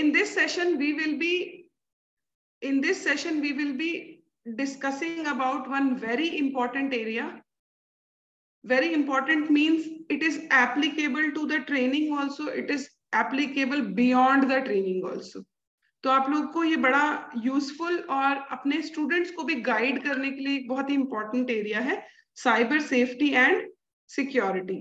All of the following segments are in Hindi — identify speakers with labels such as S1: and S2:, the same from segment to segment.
S1: in this session we will be in this session we will be discussing about one very important area very important means it is applicable to the training also it is applicable beyond the training also तो आप लोग को ये बड़ा यूजफुल और अपने स्टूडेंट्स को भी गाइड करने के लिए एक बहुत ही इंपॉर्टेंट एरिया है cyber safety and security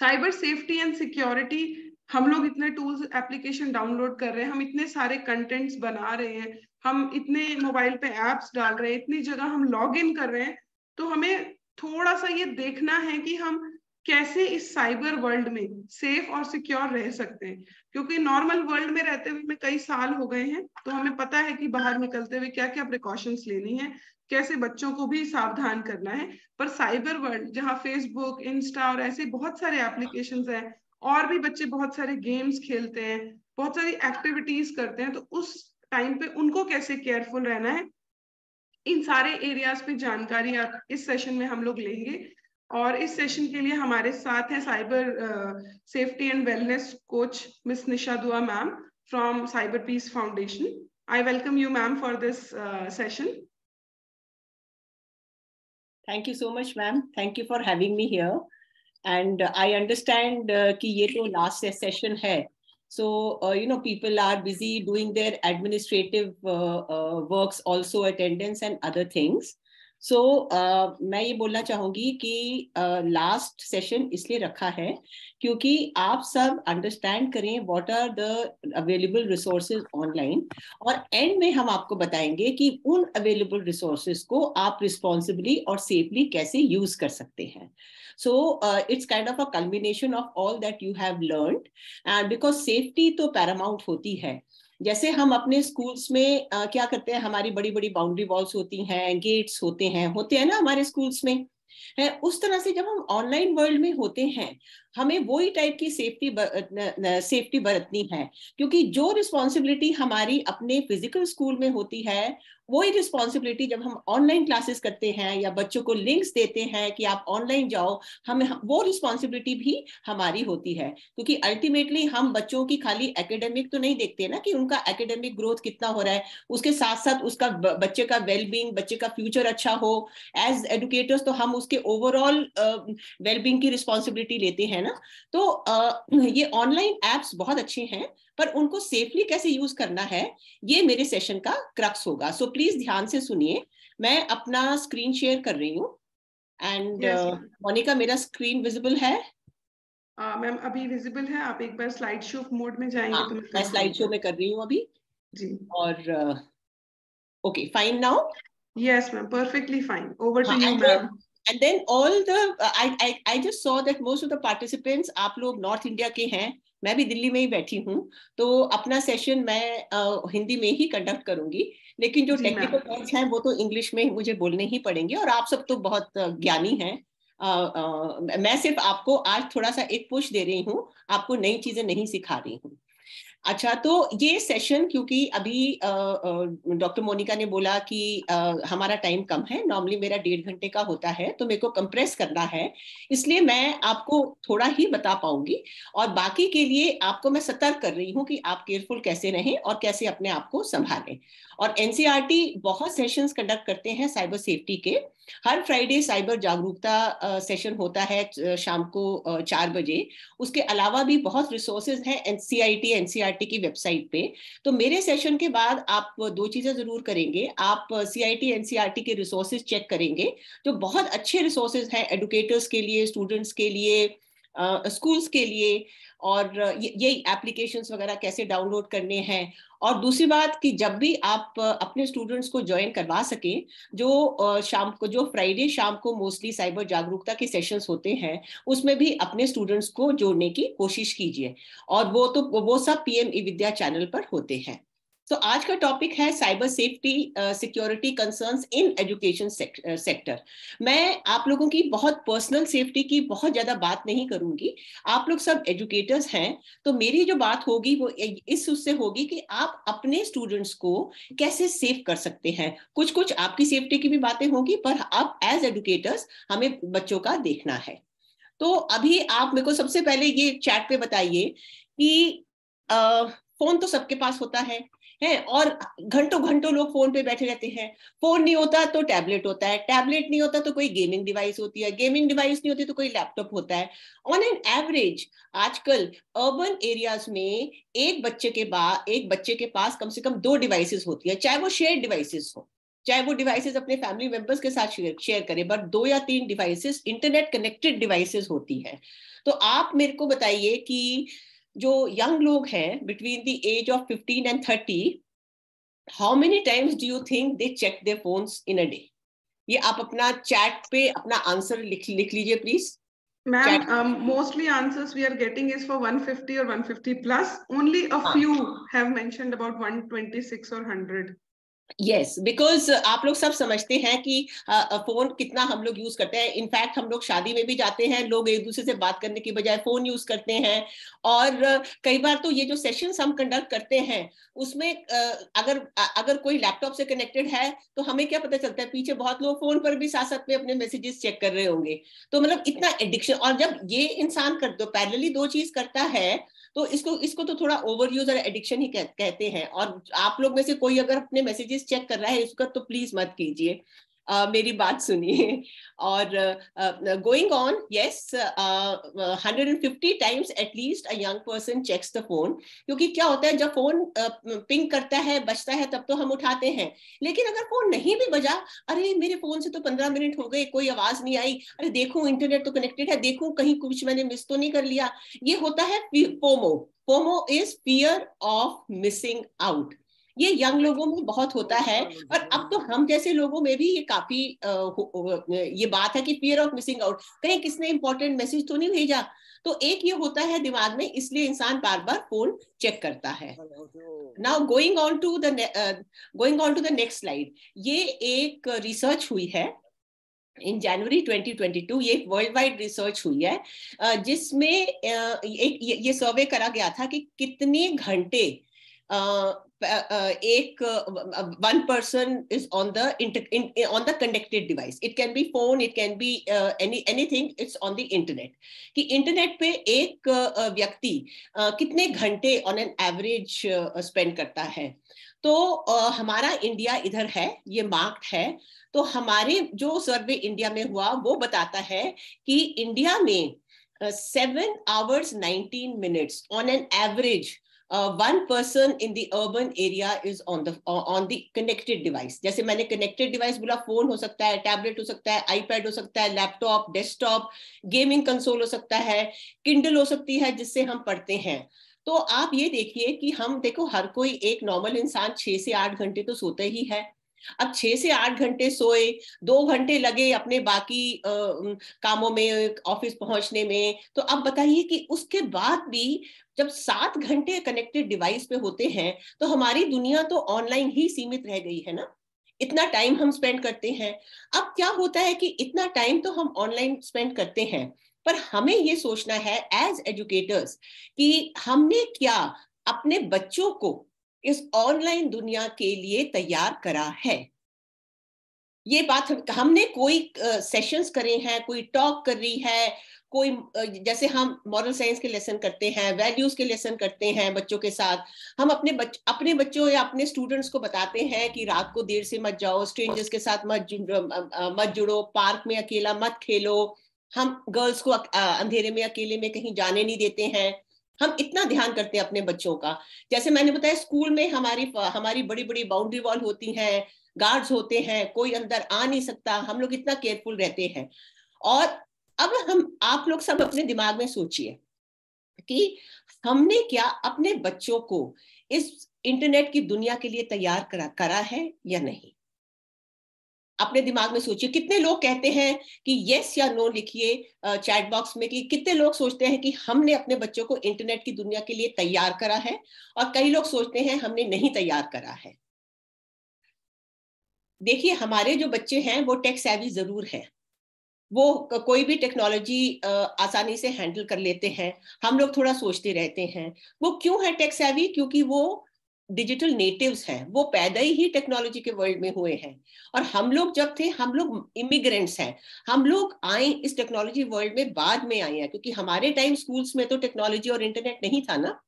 S1: cyber safety and security हम लोग इतने टूल्स एप्लीकेशन डाउनलोड कर रहे हैं हम इतने सारे कंटेंट्स बना रहे हैं हम इतने मोबाइल पे एप्स डाल रहे हैं इतनी जगह हम लॉग इन कर रहे हैं तो हमें थोड़ा सा ये देखना है कि हम कैसे इस साइबर वर्ल्ड में सेफ और सिक्योर रह सकते हैं क्योंकि नॉर्मल वर्ल्ड में रहते हुए में कई साल हो गए हैं तो हमें पता है कि बाहर निकलते हुए क्या क्या प्रिकॉशंस लेनी है कैसे बच्चों को भी सावधान करना है पर साइबर वर्ल्ड जहाँ फेसबुक इंस्टा और ऐसे बहुत सारे एप्लीकेशन हैं और भी बच्चे बहुत सारे गेम्स खेलते हैं बहुत सारी एक्टिविटीज करते हैं तो उस टाइम पे उनको कैसे केयरफुल रहना है इन सारे एरियाज पे जानकारी आप इस सेशन में हम लोग लेंगे और इस सेशन के लिए हमारे साथ है cyber safety and wellness coach Miss Nisha Dua ma'am from Cyber Peace Foundation I welcome you ma'am for this session
S2: thank you so much ma'am thank you for having me here and i understand uh, ki to last session hai so uh, you know people are busy doing their administrative uh, uh works also attendance and other things so so, uh, मैं ये बोलना चाहूंगी कि लास्ट uh, सेशन इसलिए रखा है क्योंकि आप सब अंडरस्टैंड करें what are the available resources online और एंड में हम आपको बताएंगे कि उन अवेलेबल रिसोर्सेज को आप रिस्पॉन्सिबली और सेफली कैसे यूज कर सकते हैं so it's kind of a combination of all that you have learn and because safety तो पैरामाउंट होती है जैसे हम अपने स्कूल्स में आ, क्या करते हैं हमारी बड़ी बड़ी बाउंड्री वॉल्स होती हैं गेट्स होते हैं होते हैं ना हमारे स्कूल्स में है उस तरह से जब हम ऑनलाइन वर्ल्ड में होते हैं हमें वही टाइप की सेफ्टी बर, सेफ्टी बरतनी है क्योंकि जो रिस्पॉन्सिबिलिटी हमारी अपने फिजिकल स्कूल में होती है वही रिस्पॉन्सिबिलिटी जब हम ऑनलाइन क्लासेस करते हैं या बच्चों को लिंक्स देते हैं कि आप ऑनलाइन जाओ हमें वो रिस्पॉन्सिबिलिटी भी हमारी होती है क्योंकि अल्टीमेटली हम बच्चों की खाली एकेडमिक तो नहीं देखते ना कि उनका एकेडमिक ग्रोथ कितना हो रहा है उसके साथ साथ उसका बच्चे का वेलबींग बच्चे का फ्यूचर अच्छा हो एज एडुकेटर्स तो हम उसके ओवरऑल वेलबींग की रिस्पॉन्सिबिलिटी लेते हैं ना तो ये ऑनलाइन एप्स बहुत अच्छे हैं पर उनको सेफली कैसे यूज करना है ये मेरे सेशन का क्रक्स होगा सो so, प्लीज ध्यान से सुनिए मैं अपना स्क्रीन शेयर कर रही हूँ एंड uh, मोनिका मेरा स्क्रीन विजिबल है मैम अभी विजिबल है आप एक बार स्लाइड शो मोड में जाएंगे आ, हाँ, तो मैं स्लाइड शो में कर रही हूँ अभी जी और okay fine now yes ma'am perfectly fine over to you ma'am and then all the I, I i just saw that most of the participants आप लोग north india के हैं मैं भी दिल्ली में ही बैठी हूँ तो अपना सेशन मैं हिंदी में ही कंडक्ट करूंगी लेकिन जो टेक्निकल पॉइंट्स हैं वो तो इंग्लिश में मुझे बोलने ही पड़ेंगे और आप सब तो बहुत ज्ञानी हैं मैं सिर्फ आपको आज थोड़ा सा एक पुश दे रही हूँ आपको नई चीजें नहीं सिखा रही हूँ अच्छा तो ये सेशन क्योंकि अभी डॉक्टर मोनिका ने बोला कि आ, हमारा टाइम कम है नॉर्मली मेरा डेढ़ घंटे का होता है तो मेरे को कंप्रेस करना है इसलिए मैं आपको थोड़ा ही बता पाऊंगी और बाकी के लिए आपको मैं सतर्क कर रही हूँ कि आप केयरफुल कैसे रहें और कैसे अपने आप को संभालें और एनसीईआरटी e बहुत सेशंस कंडक्ट करते हैं साइबर सेफ्टी के हर फ्राइडे साइबर जागरूकता सेशन होता है शाम को चार बजे उसके अलावा भी बहुत रिसोर्सेज हैं एनसीआईटी एनसीआरटी e e की वेबसाइट पे तो मेरे सेशन के बाद आप दो चीजें जरूर करेंगे आप सीआईटी एनसीआरटी के रिसोर्सेज चेक करेंगे जो बहुत अच्छे रिसोर्सेज हैं एडुकेटर्स के लिए स्टूडेंट्स के लिए स्कूल्स के लिए और ये एप्लीकेशन वगैरह कैसे डाउनलोड करने हैं और दूसरी बात कि जब भी आप अपने स्टूडेंट्स को ज्वाइन करवा सकें जो शाम को जो फ्राइडे शाम को मोस्टली साइबर जागरूकता के सेशंस होते हैं उसमें भी अपने स्टूडेंट्स को जोड़ने की कोशिश कीजिए और वो तो वो सब PM e e Vidya channel पर होते हैं तो आज का टॉपिक है cyber safety security concerns in education sector मैं आप लोगों की बहुत पर्सनल सेफ्टी की बहुत ज़्यादा बात नहीं करूंगी आप लोग सब एजुकेटर्स हैं तो मेरी जो बात होगी वो इस उससे होगी कि आप अपने स्टूडेंट्स को कैसे सेफ कर सकते हैं कुछ कुछ आपकी सेफ्टी की भी बातें होगी पर आप एज एजुकेटर्स हमें बच्चों का देखना है तो अभी आप मेरे को सबसे पहले ये चैट पे बताइए कि आ, uh, फोन तो सबके पास होता है है और घंटों घंटों लोग फोन पे बैठे रहते हैं फोन नहीं होता तो टैबलेट होता है टैबलेट नहीं होता तो कोई गेमिंग डिवाइस होती है गेमिंग डिवाइस नहीं होती तो कोई लैपटॉप होता है ऑन एन एवरेज आजकल अर्बन एरियाज में एक बच्चे के बाद एक बच्चे के पास कम से कम दो डिवाइसेस होती है चाहे वो शेयर डिवाइसेस हो चाहे वो डिवाइसेस अपने फैमिली मेंबर्स के साथ शेयर करें बट दो या तीन डिवाइसेस इंटरनेट कनेक्टेड डिवाइसेस होती है तो आप मेरे को बताइए कि जो यंग लोग हैं between the age of fifteen and thirty how many times do you think they check they phones in a day ये आप अपना चैट पे अपना आंसर लिख लिख लीजिए please ma'am
S1: mostly answers we are getting is four 150 और 150 plus only a few have mentioned about 126 और
S2: यस बिकॉज uh, आप लोग सब समझते हैं कि फोन कितना हम लोग यूज करते हैं इनफैक्ट हम लोग शादी में भी जाते हैं लोग एक दूसरे से बात करने की बजाय फोन यूज करते हैं और कई बार तो ये जो सेशन हम कंडक्ट करते हैं उसमें अगर अगर कोई लैपटॉप से कनेक्टेड है तो हमें क्या पता चलता है पीछे बहुत लोग फोन पर भी साथ साथ में अपने मैसेजेस चेक कर रहे होंगे तो मतलब इतना एडिक्शन और जब ये इंसान कर तो दो पैरली दो चीज करता है तो इसको इसको तो थोड़ा ओवर यूज और एडिक्शन ही कहते हैं और आप लोग में से कोई अगर अपने मैसेजेस चेक कर रहा है इसका तो प्लीज मत कीजिए मेरी बात सुनिए और going on yes 150 times at least a young person checks the phone क्योंकि क्या होता है जब फोन पिंक करता है बजता है तब तो हम उठाते हैं लेकिन अगर फोन नहीं भी बजा अरे मेरे फोन से तो पंद्रह मिनट हो गए कोई आवाज नहीं आई अरे देखूं इंटरनेट तो कनेक्टेड है देखूं कहीं कुछ मैंने मिस तो नहीं कर लिया ये होता है FOMO FOMO is fear of missing out ये यंग लोगों में बहुत होता है हाँ, और हाँ। अब तो हम जैसे लोगों में भी ये काफी ये बात है कि फियर ऑफ मिसिंग आउट कहीं किसने इंपॉर्टेंट मैसेज तो नहीं भेजा तो एक ये होता है दिमाग में इसलिए इंसान बार बार फोन चेक करता है now going on to the going on to the next slide ये एक रिसर्च हुई है इन जनवरी 2022 ये एक वर्ल्ड वाइड रिसर्च हुई है जिसमें एक ये सर्वे करा गया था कि कितने घंटे एक one person is on the inter, in, on it can be phone it can be it any be it's on the internet कि इंटरनेट पे एक व्यक्ति कितने घंटे ऑन एन एवरेज स्पेंड करता है तो हमारा इंडिया इधर है ये मार्क्ड है तो हमारे जो सर्वे इंडिया में हुआ वो बताता है कि इंडिया में seven hours nineteen minutes on an average uh, one person in the urban area is on the uh, on the connected device जैसे मैंने connected device बोला phone हो सकता है tablet हो सकता है iPad हो सकता है laptop desktop gaming console हो सकता है Kindle हो सकती है जिससे हम पढ़ते हैं तो आप ये देखिए कि हम देखो हर कोई एक नॉर्मल इंसान छह से आठ घंटे तो सोते ही है अब छह से आठ घंटे सोए दो घंटे लगे अपने बाकी आ, कामों में ऑफिस पहुंचने में तो अब बताइए कि उसके बाद भी जब सात घंटे कनेक्टेड डिवाइस पे होते हैं तो हमारी दुनिया तो ऑनलाइन ही सीमित रह गई है ना इतना टाइम हम स्पेंड करते हैं अब क्या होता है कि इतना टाइम तो हम ऑनलाइन स्पेंड करते हैं पर हमें ये सोचना है एज एजुकेटर्स कि हमने क्या अपने बच्चों को इस ऑनलाइन दुनिया के लिए तैयार करा है ये बात हमने कोई सेशंस करे हैं कोई टॉक कर रही है कोई जैसे हम मॉरल साइंस के लेसन करते हैं वैल्यूज के लेसन करते हैं बच्चों के साथ हम अपने बच, अपने बच्चों या अपने स्टूडेंट्स को बताते हैं कि रात को देर से मत जाओ स्ट्रेंजर्स के साथ मत मत जुड़ो पार्क में अकेला मत खेलो हम गर्ल्स को अंधेरे में अकेले में कहीं जाने नहीं देते हैं हम इतना ध्यान करते हैं अपने बच्चों का जैसे मैंने बताया स्कूल में हमारी हमारी बड़ी बड़ी बाउंड्री वॉल होती है गार्ड्स होते हैं कोई अंदर आ नहीं सकता हम लोग इतना केयरफुल रहते हैं और अब हम आप लोग सब अपने दिमाग में सोचिए कि हमने क्या अपने बच्चों को इस इंटरनेट की दुनिया के लिए तैयार करा करा है या नहीं अपने दिमाग में सोचिए कितने लोग कहते हैं कि यस या नो लिखिए चैट बॉक्स में कि कितने लोग सोचते हैं कि हमने अपने बच्चों को इंटरनेट की दुनिया के लिए तैयार करा है और कई लोग सोचते हैं हमने नहीं तैयार करा है देखिए हमारे जो बच्चे हैं वो टेक सैवी जरूर है वो कोई भी टेक्नोलॉजी आसानी से हैंडल कर लेते हैं हम लोग थोड़ा सोचते रहते हैं वो क्यों है टेक सेवी क्योंकि वो डिजिटल नेटिव्स हैं वो पैदा ही टेक्नोलॉजी के वर्ल्ड में हुए हैं और हम लोग जब थे हम लोग इमिग्रेंट्स हैं हम लोग आए इस टेक्नोलॉजी वर्ल्ड में बाद में आए हैं क्योंकि हमारे टाइम स्कूल्स में तो टेक्नोलॉजी और इंटरनेट नहीं था ना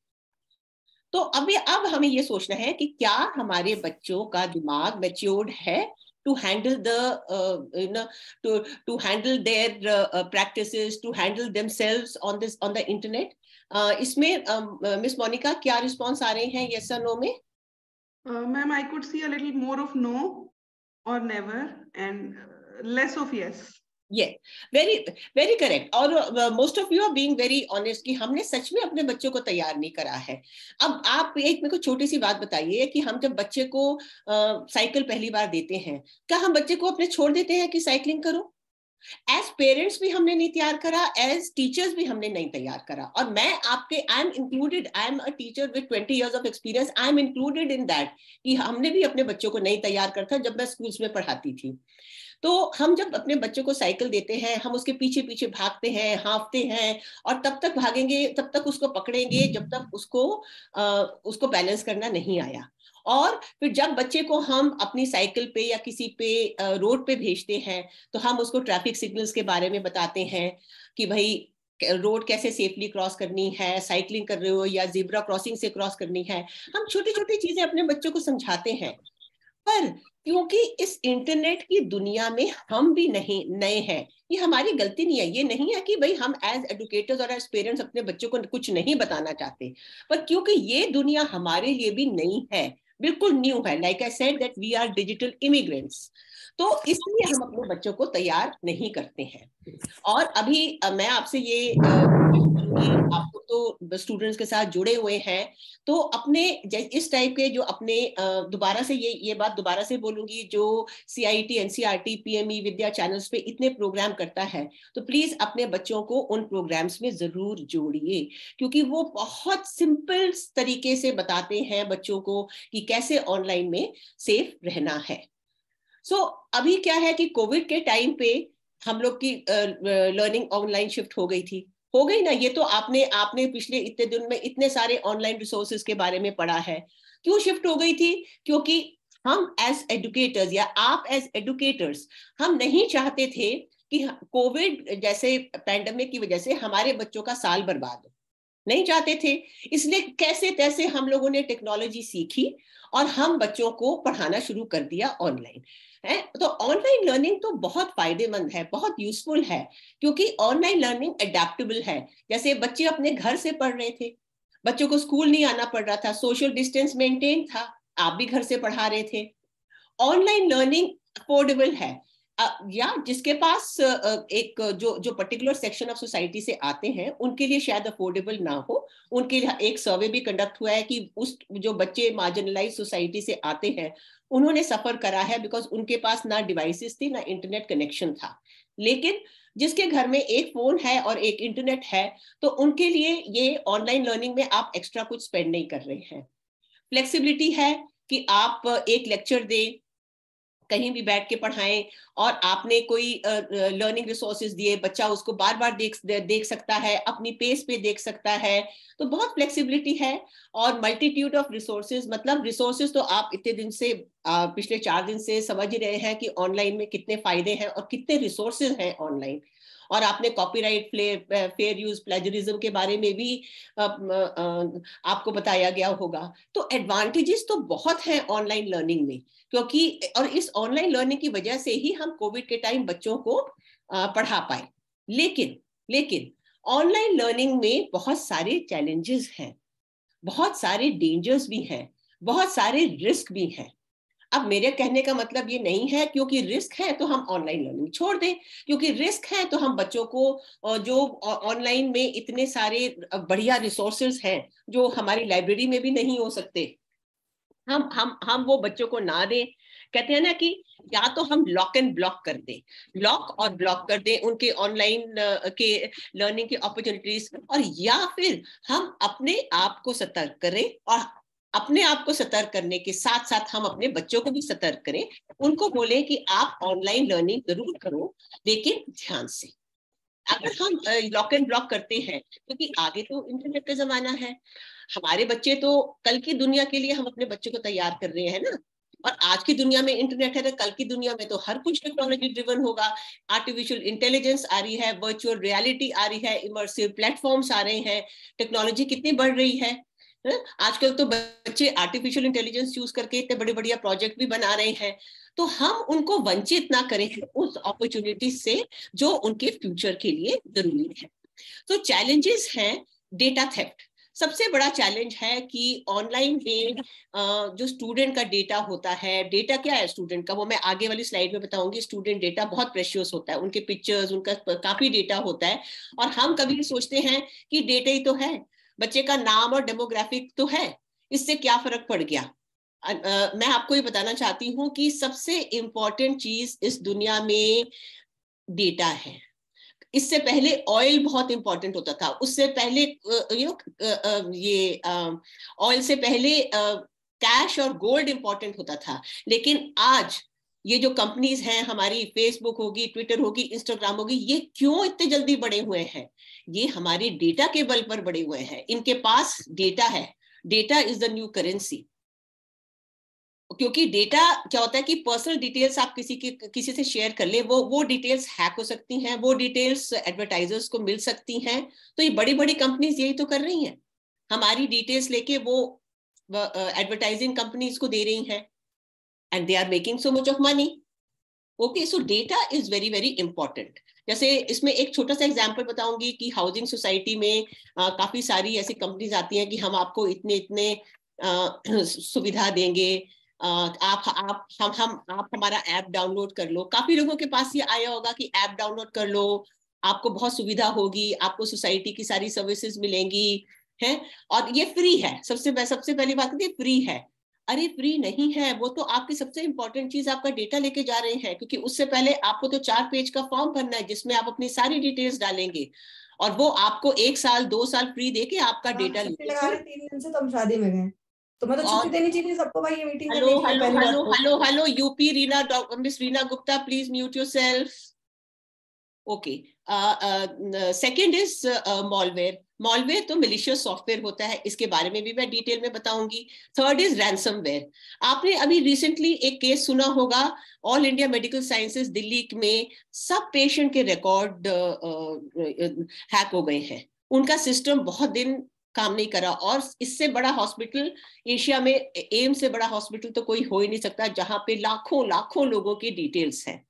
S2: तो अभी अब हमें ये सोचना है कि क्या हमारे बच्चों का दिमाग मेच्योर्ड है to handle the uh, you know to to handle their uh, practices to handle themselves on this on the internet uh, isme um, uh, miss monica kya response aa rahe hain yes or no me? ma'am i could see a little more of no or never and less of yes ये वेरी वेरी करेक्ट और most of you are being very honest कि हमने सच में अपने बच्चों को तैयार नहीं करा है अब आप एक मेरे को छोटी सी बात बताइए कि हम जब बच्चे को साइकिल uh, पहली बार देते हैं क्या हम बच्चे को अपने छोड़ देते हैं कि साइकिलिंग करो एज पेरेंट्स भी हमने नहीं तैयार करा एज टीचर्स भी हमने नहीं तैयार करा और मैं आपके I am included I am a teacher with twenty years of experience I am included in that कि हमने भी अपने बच्चों को नहीं तैयार करता जब मैं स्कूल्स में पढ़ाती थी तो हम जब अपने बच्चों को साइकिल देते हैं हम उसके पीछे पीछे भागते हैं हाँफते हैं और तब तक भागेंगे तब तक उसको पकड़ेंगे जब तक उसको आ, उसको बैलेंस करना नहीं आया और फिर जब बच्चे को हम अपनी साइकिल पे या किसी पे रोड पे भेजते हैं तो हम उसको ट्रैफिक सिग्नल्स के बारे में बताते हैं कि भाई रोड कैसे सेफली क्रॉस करनी है साइकिलिंग कर रहे हो या जिब्रा क्रॉसिंग से क्रॉस करनी है हम छोटी छोटी चीजें अपने बच्चों को समझाते हैं पर क्योंकि इस इंटरनेट की दुनिया में हम भी नहीं नए हैं ये हमारी गलती नहीं है ये नहीं है कि भाई हम एज एडुकेटर्स और एज पेरेंट्स अपने बच्चों को कुछ नहीं बताना चाहते पर क्योंकि ये दुनिया हमारे लिए भी नई है बिल्कुल न्यू है like I said that we are digital immigrants तो इसलिए हम अपने बच्चों को तैयार नहीं करते हैं और अभी मैं आपसे ये आपको तो स्टूडेंट्स के साथ जुड़े हुए हैं तो अपने इस टाइप के जो अपने दोबारा से ये ये बात दोबारा से बोलूंगी जो C I T N C R T P M E Vidya channels पे इतने प्रोग्राम करता है तो प्लीज अपने बच्चों को उन प्रोग्राम्स में जरूर जोड़िए क्योंकि वो बहुत सिंपल तरीके से बताते हैं बच्चों को कि कैसे ऑनलाइन में सेफ रहना है सो अभी क्या है कि कोविड के टाइम पे हम लोग की लर्निंग ऑनलाइन शिफ्ट हो गई थी हो गई ना ये तो आपने आपने पिछले इतने दिन में इतने सारे ऑनलाइन रिसोर्सेज के बारे में पढ़ा है क्यों शिफ्ट हो गई थी क्योंकि हम एज एडुकेटर्स या आप एज एडुकेटर्स हम नहीं चाहते थे कि कोविड जैसे पैंडमिक की वजह से हमारे बच्चों का साल बर्बाद हो नहीं चाहते थे इसलिए कैसे तैसे हम लोगों ने टेक्नोलॉजी सीखी और हम बच्चों को पढ़ाना शुरू कर दिया ऑनलाइन है तो ऑनलाइन लर्निंग तो बहुत फायदेमंद है बहुत यूजफुल है क्योंकि ऑनलाइन लर्निंग अडेप्टेबल है जैसे बच्चे अपने घर से पढ़ रहे थे बच्चों को स्कूल नहीं आना पड़ रहा था सोशल डिस्टेंस मेंटेन था आप भी घर से पढ़ा रहे थे ऑनलाइन लर्निंग अफोर्डेबल है या जिसके पास एक जो जो पर्टिकुलर सेक्शन ऑफ सोसाइटी से आते हैं उनके लिए शायद अफोर्डेबल ना हो उनके लिए एक सर्वे भी कंडक्ट हुआ है कि उस जो बच्चे मार्जिनलाइज सोसाइटी से आते हैं उन्होंने सफर करा है बिकॉज उनके पास ना डिवाइसेस थी ना इंटरनेट कनेक्शन था लेकिन जिसके घर में एक फोन है और एक इंटरनेट है तो उनके लिए ये ऑनलाइन लर्निंग में आप एक्स्ट्रा कुछ स्पेंड नहीं कर रहे हैं फ्लेक्सिबिलिटी है कि आप एक लेक्चर दें कहीं भी बैठ के पढ़ाएं और आपने कोई लर्निंग रिसोर्सेज दिए बच्चा उसको बार बार देख देख सकता है अपनी पेस पे देख सकता है तो बहुत फ्लेक्सिबिलिटी है और मल्टीट्यूड ऑफ रिसोर्सेज मतलब रिसोर्सेज तो आप इतने दिन से पिछले चार दिन से समझ ही रहे हैं कि ऑनलाइन में कितने फायदे हैं और कितने रिसोर्सेज हैं ऑनलाइन और आपने कॉपीराइट फेयर यूज प्लेजरिज्म के बारे में भी आपको बताया गया होगा तो एडवांटेजेस तो बहुत हैं ऑनलाइन लर्निंग में क्योंकि और इस ऑनलाइन लर्निंग की वजह से ही हम कोविड के टाइम बच्चों को पढ़ा पाए लेकिन लेकिन ऑनलाइन लर्निंग में बहुत सारे चैलेंजेस हैं बहुत सारे डेंजर्स भी हैं बहुत सारे रिस्क भी हैं अब मेरे कहने का मतलब ये नहीं है क्योंकि रिस्क है तो हम ऑनलाइन लर्निंग छोड़ दें क्योंकि रिस्क है तो हम बच्चों को जो ऑनलाइन में इतने सारे बढ़िया रिसोर्सेज हैं जो हमारी लाइब्रेरी में भी नहीं हो सकते हम हम हम वो बच्चों को ना दें कहते हैं ना कि या तो हम लॉक एंड ब्लॉक कर दें लॉक और ब्लॉक कर दें उनके ऑनलाइन के लर्निंग के अपॉर्चुनिटीज और या फिर हम अपने आप को सतर्क करें और अपने आप को सतर्क करने के साथ साथ हम अपने बच्चों को भी सतर्क करें उनको बोले कि आप ऑनलाइन लर्निंग जरूर करो लेकिन ध्यान से अगर हम लॉक एंड ब्लॉक करते हैं क्योंकि तो आगे तो इंटरनेट का जमाना है हमारे बच्चे तो कल की दुनिया के लिए हम अपने बच्चों को तैयार कर रहे हैं ना और आज की दुनिया में इंटरनेट है तो कल की दुनिया में तो हर कुछ टेक्नोलॉजी ड्रिवन होगा आर्टिफिशियल इंटेलिजेंस आ रही है वर्चुअल रियलिटी आ रही है इमर्सिव प्लेटफॉर्म्स आ रहे हैं टेक्नोलॉजी कितनी बढ़ रही है आजकल तो बच्चे आर्टिफिशियल इंटेलिजेंस यूज करके इतने बड़े बढ़िया प्रोजेक्ट भी बना रहे हैं तो हम उनको वंचित ना करें उस अपॉर्चुनिटी से जो उनके फ्यूचर के लिए जरूरी है तो चैलेंजेस हैं डेटा थेफ्ट सबसे बड़ा चैलेंज है कि ऑनलाइन में जो स्टूडेंट का डेटा होता है डेटा क्या है स्टूडेंट का वो मैं आगे वाली स्लाइड में बताऊंगी स्टूडेंट डेटा बहुत प्रेशियस होता है उनके पिक्चर्स उनका काफी डेटा होता है और हम कभी सोचते हैं कि डेटा ही तो है बच्चे का नाम और डेमोग्राफिक तो है इससे क्या फर्क पड़ गया आ, आ, मैं आपको ये बताना चाहती हूँ कि सबसे इम्पोर्टेंट चीज इस दुनिया में डेटा है इससे पहले ऑयल बहुत इंपॉर्टेंट होता था उससे पहले यू नो ये ऑयल से पहले कैश और गोल्ड इंपॉर्टेंट होता था लेकिन आज ये जो कंपनीज हैं हमारी फेसबुक होगी ट्विटर होगी इंस्टाग्राम होगी ये क्यों इतने जल्दी बड़े हुए हैं ये हमारे डेटा के बल पर बड़े हुए हैं इनके पास डेटा है data is the new currency क्योंकि डेटा क्या होता है कि पर्सनल डिटेल्स आप किसी के किसी से शेयर कर ले वो वो डिटेल्स हैक हो सकती हैं वो डिटेल्स एडवर्टाइजर्स को मिल सकती हैं तो ये बड़ी बड़ी कंपनीज यही तो कर रही हैं हमारी डिटेल्स लेके वो एडवर्टाइजिंग कंपनीज को दे रही हैं and they are making so much of money. Okay, so data is very very important. जैसे इसमें एक छोटा सा एग्जाम्पल बताऊंगी कि हाउसिंग सोसाइटी में आ, काफी सारी ऐसी कंपनीज आती हैं कि हम आपको इतने इतने आ, सुविधा देंगे आ, आप आप हम हम आप हमारा ऐप डाउनलोड कर लो काफी लोगों के पास ये आया होगा कि ऐप डाउनलोड कर लो आपको बहुत सुविधा होगी आपको सोसाइटी की सारी सर्विसेज मिलेंगी है और ये फ्री है सबसे सबसे पहली बात फ्री तो है अरे फ्री नहीं है वो तो आपकी सबसे इंपॉर्टेंट चीज आपका डेटा लेके जा रहे हैं क्योंकि उससे पहले आपको तो चार पेज का फॉर्म भरना है जिसमें आप अपनी सारी डिटेल्स डालेंगे और वो आपको एक साल दो साल फ्री दे के आपका डेटा हाँ, तीन दिन से तो हम शादी में गए तो, तो, तो। हेलो हेलो यूपी Reena miss Reena Gupta please mute self okay second is malware malware तो मिलिशियस सॉफ्टवेयर होता है इसके बारे में भी मैं डिटेल में बताऊंगी थर्ड इज रैंसमवेयर आपने अभी रिसेंटली एक केस सुना होगा all India medical sciences Delhi में सब पेशेंट के रिकॉर्ड हैक हो गए हैं उनका सिस्टम बहुत दिन काम नहीं करा और इससे बड़ा हॉस्पिटल एशिया में एम्स से बड़ा हॉस्पिटल तो कोई हो ही नहीं सकता जहां पे लाखों लाखों लोगों की डिटेल्स हैं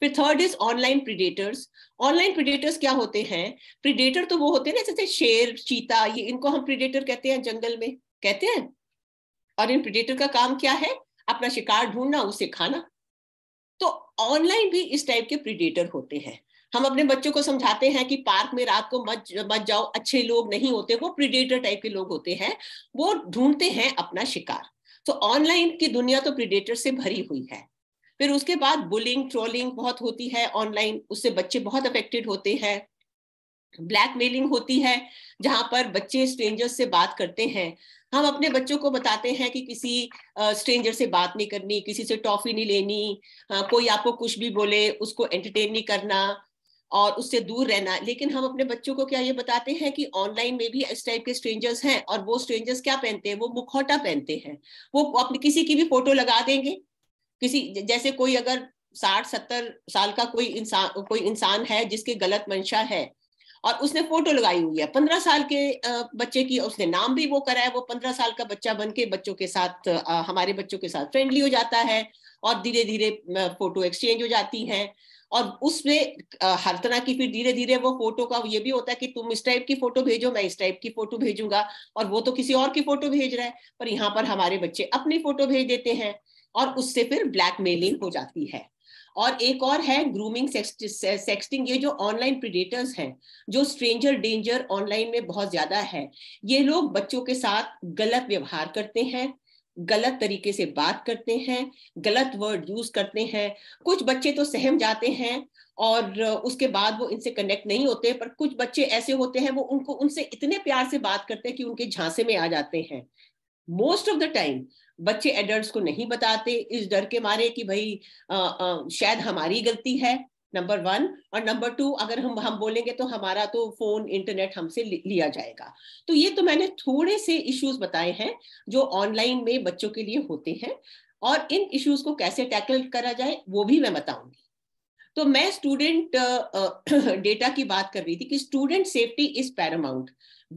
S2: फिर third is online predators online predators क्या होते हैं प्रीडेटर तो वो होते हैं ना जैसे शेर चीता ये इनको हम प्रीडेटर कहते हैं जंगल में कहते हैं और इन प्रीडेटर का काम क्या है अपना शिकार ढूंढना उसे खाना तो ऑनलाइन भी इस टाइप के प्रीडेटर होते हैं हम अपने बच्चों को समझाते हैं कि पार्क में रात को मत मत जाओ अच्छे लोग नहीं होते वो प्रीडेटर टाइप के लोग होते हैं वो ढूंढते हैं अपना शिकार तो ऑनलाइन की दुनिया तो प्रीडेटर से भरी हुई है फिर उसके बाद बुलिंग ट्रोलिंग बहुत होती है ऑनलाइन उससे बच्चे बहुत अफेक्टेड होते हैं ब्लैकमेलिंग होती है जहां पर बच्चे स्ट्रेंजर्स से बात करते हैं हम अपने बच्चों को बताते हैं कि किसी स्ट्रेंजर से बात नहीं करनी किसी से टॉफी नहीं लेनी कोई आपको कुछ भी बोले उसको एंटरटेन नहीं करना और उससे दूर रहना लेकिन हम अपने बच्चों को क्या ये बताते हैं कि ऑनलाइन में भी इस टाइप के स्ट्रेंजर्स हैं और वो स्ट्रेंजर्स क्या पहनते हैं वो मुखौटा पहनते हैं वो अपनी किसी की भी फोटो लगा देंगे किसी जैसे कोई अगर साठ सत्तर साल का कोई इंसान कोई इंसान है जिसके गलत मंशा है और उसने फोटो लगाई हुई है पंद्रह साल के बच्चे की उसने नाम भी वो करा है वो पंद्रह साल का बच्चा बन के बच्चों के साथ हमारे बच्चों के साथ फ्रेंडली हो जाता है और धीरे धीरे फोटो एक्सचेंज हो जाती है और उसमें हर तरह की फिर धीरे धीरे वो फोटो का ये भी होता है कि तुम इस टाइप की फोटो भेजो मैं इस टाइप की फोटो भेजूंगा और वो तो किसी और की फोटो भेज रहा है पर यहाँ पर हमारे बच्चे अपनी फोटो भेज देते हैं और उससे फिर ब्लैकमेलिंग हो जाती है और एक और है ग्रूमिंग सेक्सटिंग ये जो ऑनलाइन प्रीडेटर्स हैं जो स्ट्रेंजर डेंजर ऑनलाइन में बहुत ज्यादा है ये लोग बच्चों के साथ गलत व्यवहार करते हैं गलत तरीके से बात करते हैं गलत वर्ड यूज करते हैं कुछ बच्चे तो सहम जाते हैं और उसके बाद वो इनसे कनेक्ट नहीं होते पर कुछ बच्चे ऐसे होते हैं वो उनको उनसे इतने प्यार से बात करते हैं कि उनके झांसे में आ जाते हैं मोस्ट ऑफ द टाइम बच्चे एडल्ट को नहीं बताते इस डर के मारे कि भाई आ, आ, शायद हमारी गलती है नंबर वन और नंबर टू अगर हम हम बोलेंगे तो हमारा तो फोन इंटरनेट हमसे लिया जाएगा तो ये तो मैंने थोड़े से इश्यूज बताए हैं जो ऑनलाइन में बच्चों के लिए होते हैं और इन इश्यूज को कैसे टैकल करा जाए वो भी मैं बताऊंगी तो मैं स्टूडेंट डेटा की बात कर रही थी कि student safety is paramount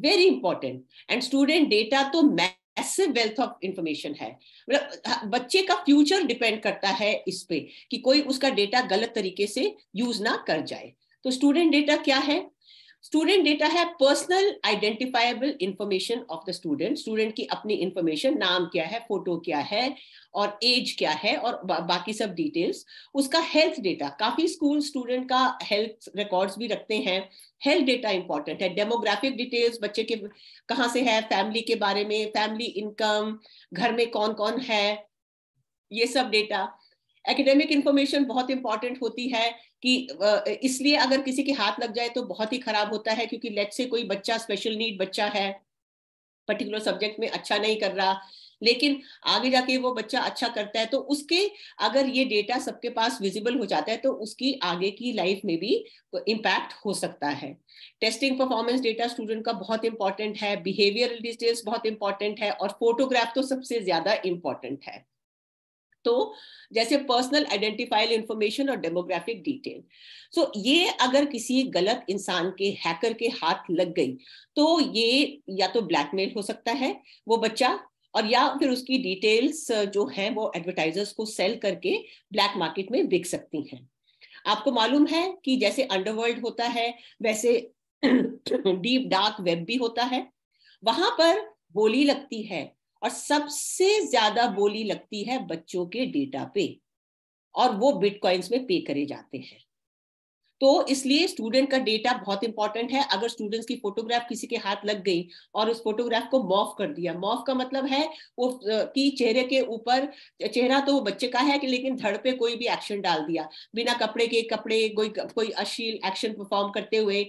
S2: very important and student data तो मैं ऐसे वेल्थ ऑफ इंफॉर्मेशन है मतलब बच्चे का फ्यूचर डिपेंड करता है इस पे कि कोई उसका डेटा गलत तरीके से यूज ना कर जाए तो स्टूडेंट डेटा क्या है स्टूडेंट डेटा है personal identifiable information of the student student की अपनी इंफॉर्मेशन नाम क्या है फोटो क्या है और एज क्या है और बा, बाकी सब डिटेल्स उसका हेल्थ डेटा काफी स्कूल स्टूडेंट का हेल्थ रिकॉर्ड्स भी रखते हैं हेल्थ डेटा इंपॉर्टेंट है डेमोग्राफिक डिटेल्स बच्चे के कहाँ से है फैमिली के बारे में फैमिली इनकम घर में कौन कौन है ये सब डेटा एकेडमिक इंफॉर्मेशन बहुत इंपॉर्टेंट होती है कि इसलिए अगर किसी के हाथ लग जाए तो बहुत ही खराब होता है क्योंकि लेट से कोई बच्चा स्पेशल नीड बच्चा है पर्टिकुलर सब्जेक्ट में अच्छा नहीं कर रहा लेकिन आगे जाके वो बच्चा अच्छा करता है तो उसके अगर ये डेटा सबके पास विजिबल हो जाता है तो उसकी आगे की लाइफ में भी इम्पैक्ट हो सकता है टेस्टिंग परफॉर्मेंस डेटा स्टूडेंट का बहुत इंपॉर्टेंट है बिहेवियर डिटेल्स बहुत इंपॉर्टेंट है और फोटोग्राफ तो सबसे ज्यादा इंपॉर्टेंट है तो जैसे पर्सनल आइडेंटिफाइल इंफॉर्मेशन और डेमोग्राफिक डिटेल सो ये अगर किसी गलत इंसान के हैकर के हाथ लग गई तो ये या तो ब्लैकमेल हो सकता है वो बच्चा और या फिर उसकी डिटेल्स जो है वो एडवर्टाइजर्स को सेल करके ब्लैक मार्केट में बिक सकती हैं आपको मालूम है कि जैसे अंडरवर्ल्ड होता है वैसे डीप डार्क वेब भी होता है वहां पर बोली लगती है और सबसे ज्यादा बोली लगती है बच्चों के डेटा पे और वो बिटकॉइंस में पे करे जाते हैं तो इसलिए स्टूडेंट का डेटा बहुत इंपॉर्टेंट है अगर स्टूडेंट्स की फोटोग्राफ किसी के हाथ लग गई और उस फोटोग्राफ को मॉफ कर दिया मॉफ का मतलब है वो कि चेहरे के ऊपर चेहरा तो बच्चे का है कि लेकिन धड़ पे कोई भी एक्शन डाल दिया बिना कपड़े के कपड़े कोई कोई अश्लील एक्शन परफॉर्म करते हुए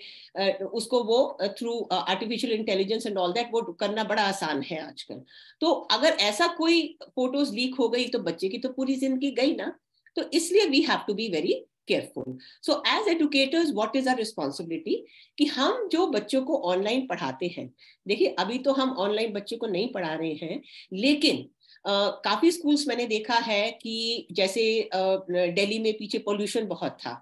S2: उसको वो through artificial intelligence and all that वो करना बड़ा आसान है आजकल तो अगर ऐसा कोई फोटोज लीक हो गई तो बच्चे की तो पूरी जिंदगी गई ना तो इसलिए we have to be very careful so as educators what is our responsibility कि हम जो बच्चों को ऑनलाइन पढ़ाते हैं देखिए अभी तो हम ऑनलाइन बच्चों को नहीं पढ़ा रहे हैं लेकिन Uh, काफी स्कूल्स मैंने देखा है कि जैसे दिल्ली uh, में पीछे पोल्यूशन बहुत था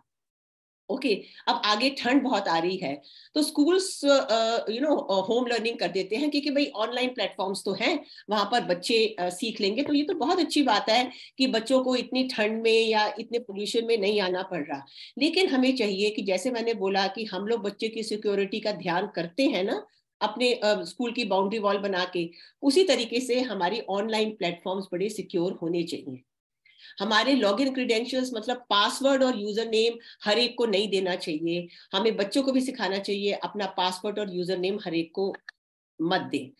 S2: ओके okay, अब आगे ठंड बहुत आ रही है तो schools you know home learning कर देते हैं क्योंकि भाई ऑनलाइन प्लेटफॉर्म्स तो हैं वहां पर बच्चे uh, सीख लेंगे तो ये तो बहुत अच्छी बात है कि बच्चों को इतनी ठंड में या इतने पोल्यूशन में नहीं आना पड़ रहा लेकिन हमें चाहिए कि जैसे मैंने बोला कि हम लोग बच्चे की सिक्योरिटी का ध्यान करते हैं ना अपने स्कूल uh, की बाउंड्री वॉल बना के उसी तरीके से हमारी ऑनलाइन प्लेटफॉर्म्स बड़े सिक्योर होने चाहिए हमारे लॉग इन क्रीडेंशियल मतलब पासवर्ड और यूजर नेम हर एक को नहीं देना चाहिए हमें बच्चों को भी सिखाना चाहिए अपना पासवर्ड और यूजर नेम हर एक को मत दें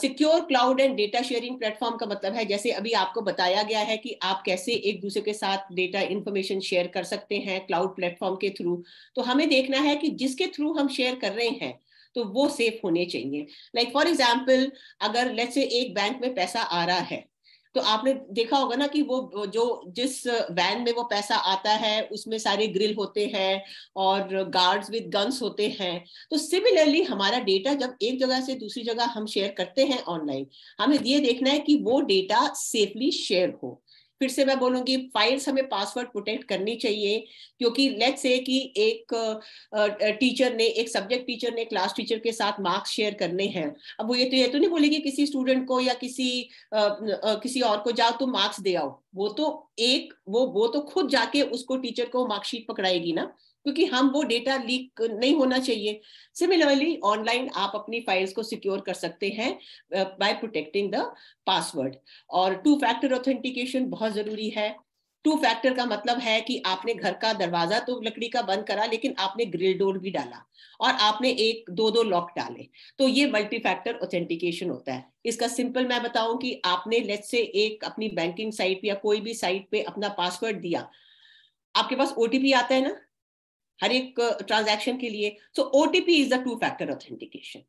S2: secure cloud and data sharing platform का मतलब है जैसे अभी आपको बताया गया है कि आप कैसे एक दूसरे के साथ डेटा इंफॉर्मेशन शेयर कर सकते हैं क्लाउड प्लेटफॉर्म के थ्रू तो हमें देखना है कि जिसके थ्रू हम शेयर कर रहे हैं तो वो सेफ होने चाहिए लाइक फॉर एग्जाम्पल अगर लेट से एक बैंक में पैसा आ रहा है तो आपने देखा होगा ना कि वो जो जिस वैन में वो पैसा आता है उसमें सारे ग्रिल होते हैं और गार्ड्स विद गन्स होते हैं तो सिमिलरली हमारा डेटा जब एक जगह से दूसरी जगह हम शेयर करते हैं ऑनलाइन हमें ये देखना है कि वो डेटा सेफली शेयर हो फिर से मैं बोलूंगी फाइल्स हमें पासवर्ड प्रोटेक्ट करनी चाहिए क्योंकि लेट से कि एक टीचर ने एक सब्जेक्ट टीचर ने क्लास टीचर के साथ मार्क्स शेयर करने हैं अब वो ये तो ये तो नहीं बोलेगी किसी स्टूडेंट को या किसी आ, आ, किसी और को जाओ तुम मार्क्स दे आओ वो तो एक वो वो तो खुद जाके उसको टीचर को मार्कशीट पकड़ाएगी ना क्योंकि हम वो डेटा लीक नहीं होना चाहिए सिमिलरली ऑनलाइन आप अपनी फाइल्स को सिक्योर कर सकते हैं बाय प्रोटेक्टिंग द पासवर्ड और टू फैक्टर ऑथेंटिकेशन बहुत जरूरी है टू फैक्टर का मतलब है कि आपने घर का दरवाजा तो लकड़ी का बंद करा लेकिन आपने ग्रिल डोर भी डाला और आपने एक दो दो लॉक डाले तो ये मल्टी फैक्टर ऑथेंटिकेशन होता है इसका सिंपल मैं बताऊं कि आपने लेट से एक अपनी बैंकिंग साइट या कोई भी साइट पे अपना पासवर्ड दिया आपके पास ओटीपी आता है ना हर एक ट्रांजैक्शन के लिए सो ओ is the two factor authentication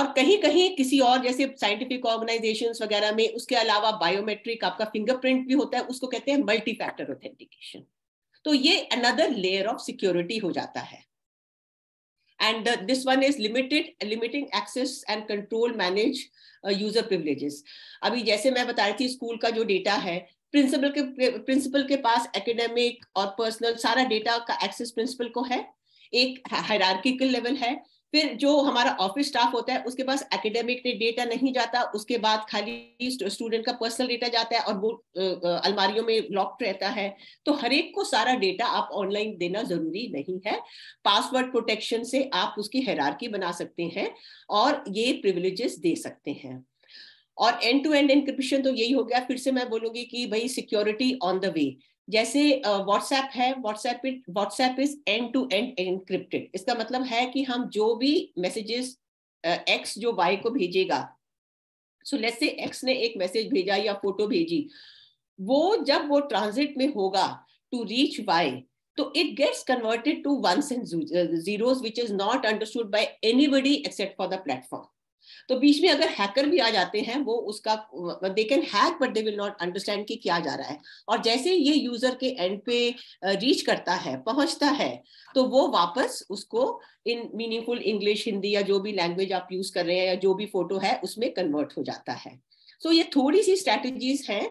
S2: और कहीं कहीं किसी और जैसे साइंटिफिक ऑर्गेनाइजेशंस वगैरह में उसके अलावा बायोमेट्रिक आपका फिंगरप्रिंट भी होता है उसको कहते हैं मल्टी फैक्टर ऑथेंटिकेशन तो ये अनदर लेयर ऑफ सिक्योरिटी हो जाता है and this one is limited limiting access and control manage user privileges अभी जैसे मैं बता रही थी स्कूल का जो डेटा है प्रिंसिपल के प्रिंसिपल के पास एकेडमिक और पर्सनल सारा डेटा का एक्सेस प्रिंसिपल को है एक हायरार्किकल लेवल है फिर जो हमारा ऑफिस स्टाफ होता है उसके पास एकेडमिक डेटा नहीं जाता उसके बाद खाली स्टूडेंट का पर्सनल डेटा जाता है और वो अलमारियों में लॉक्ड रहता है तो हर एक को सारा डेटा आप ऑनलाइन देना जरूरी नहीं है पासवर्ड प्रोटेक्शन से आप उसकी हैरारकी बना सकते हैं और ये प्रिविलेजेस दे सकते हैं और एंड टू एंड इंक्रिप्शन तो यही हो गया फिर से मैं बोलूंगी कि भाई सिक्योरिटी ऑन द वे जैसे व्हाट्सएप uh, है WhatsApp WhatsApp is end to end encrypted इसका मतलब है कि हम जो भी मैसेजेस एक्स uh, जो वाई को भेजेगा सो लेट्स से एक्स ने एक मैसेज भेजा या फोटो भेजी वो जब वो ट्रांजिट में होगा टू रीच वाई तो it gets converted to one and zeros which is not understood by anybody except for the platform तो बीच में अगर हैकर भी आ जाते हैं वो उसका they can hack but they will not understand कि क्या जा रहा है और जैसे ये यूजर के एंड पे रीच uh, करता है पहुंचता है तो वो वापस उसको इन मीनिंगफुल इंग्लिश हिंदी या जो भी लैंग्वेज आप यूज कर रहे हैं या जो भी फोटो है उसमें कन्वर्ट हो जाता है सो so, ये थोड़ी सी स्ट्रेटेजीज हैं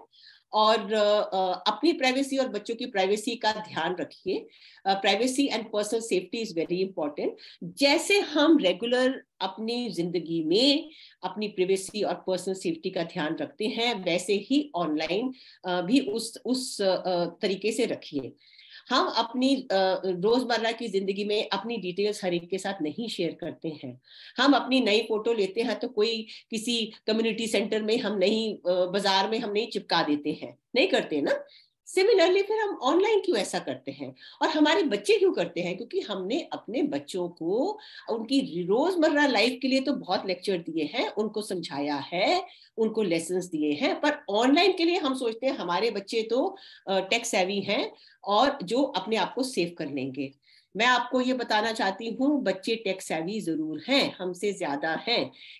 S2: और अपनी प्राइवेसी और बच्चों की प्राइवेसी का ध्यान रखिए privacy and personal safety is very important जैसे हम रेगुलर अपनी जिंदगी में अपनी प्राइवेसी और पर्सनल सेफ्टी का ध्यान रखते हैं वैसे ही ऑनलाइन भी उस उस तरीके से रखिए हम अपनी रोजमर्रा की जिंदगी में अपनी डिटेल्स हर एक के साथ नहीं शेयर करते हैं हम अपनी नई फोटो लेते हैं तो कोई किसी कम्युनिटी सेंटर में हम नहीं बाजार में हम नहीं चिपका देते हैं नहीं करते ना सिमिलरली फिर हम ऑनलाइन क्यों ऐसा करते हैं और हमारे बच्चे क्यों करते हैं क्योंकि हमने अपने बच्चों को उनकी रोजमर्रा लाइफ के लिए तो बहुत लेक्चर दिए हैं उनको समझाया है उनको लेसन दिए हैं पर ऑनलाइन के लिए हम सोचते हैं हमारे बच्चे तो टेक्स सेवी हैं और जो अपने आप को सेव कर लेंगे मैं आपको ये बताना चाहती हूँ बच्चे टेक्स सेवी जरूर हैं हमसे ज्यादा हैं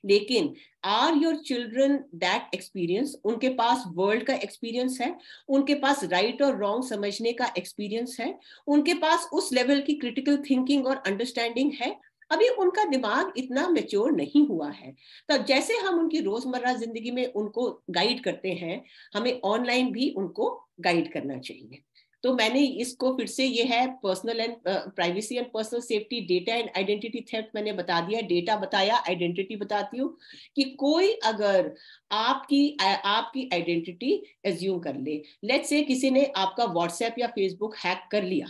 S2: लेकिन are your children that experience उनके पास वर्ल्ड का एक्सपीरियंस है उनके पास राइट right और रॉन्ग समझने का एक्सपीरियंस है उनके पास उस लेवल की क्रिटिकल थिंकिंग और अंडरस्टैंडिंग है अभी उनका दिमाग इतना मेच्योर नहीं हुआ है तो जैसे हम उनकी रोजमर्रा जिंदगी में उनको गाइड करते हैं हमें ऑनलाइन भी उनको गाइड करना चाहिए तो मैंने इसको फिर से ये है personal and privacy and personal safety data and identity theft मैंने बता दिया डेटा बताया आइडेंटिटी बताती हूँ कि कोई अगर आपकी आपकी आइडेंटिटी एज्यूम कर ले लेट से किसी ने आपका व्हाट्सएप या फेसबुक हैक कर लिया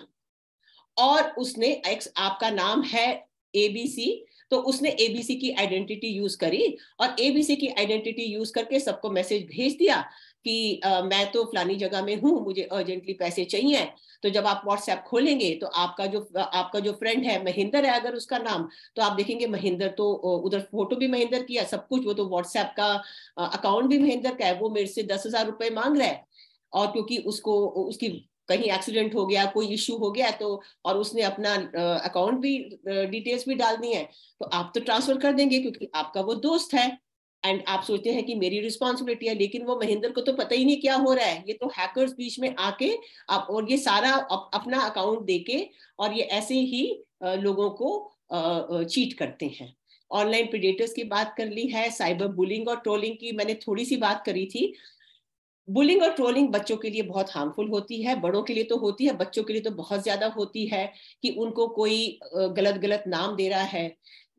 S2: और उसने एक्स आपका नाम है एबीसी तो उसने एबीसी की आइडेंटिटी यूज करी और एबीसी की आइडेंटिटी यूज करके सबको मैसेज भेज दिया कि आ, मैं तो फलानी जगह में हूँ मुझे अर्जेंटली पैसे चाहिए तो जब आप व्हाट्सएप खोलेंगे तो आपका जो आपका जो फ्रेंड है महेंद्र है अगर उसका नाम तो आप देखेंगे महेंद्र तो उधर फोटो भी महेंद्र किया सब कुछ वो तो व्हाट्सएप का अकाउंट भी महेंद्र का है वो मेरे से दस हजार रुपए मांग रहा है और क्योंकि उसको उसकी कहीं एक्सीडेंट हो गया कोई इश्यू हो गया तो और उसने अपना अकाउंट भी डिटेल्स भी डाल दी है तो आप तो ट्रांसफर कर देंगे क्योंकि आपका वो दोस्त है एंड आप सोचते हैं कि मेरी रिस्पॉन्सिबिलिटी है लेकिन वो महेंद्र को तो पता ही नहीं क्या हो रहा है ये तो हैकर्स बीच में आके आप और ये सारा अप, अपना अकाउंट देके और ये ऐसे ही लोगों को चीट करते हैं ऑनलाइन प्रिडेटर्स की बात कर ली है साइबर बुलिंग और ट्रोलिंग की मैंने थोड़ी सी बात करी थी बुलिंग और ट्रोलिंग बच्चों के लिए बहुत हार्मफुल होती है बड़ों के लिए तो होती है बच्चों के लिए तो बहुत ज्यादा होती है कि उनको कोई गलत गलत नाम दे रहा है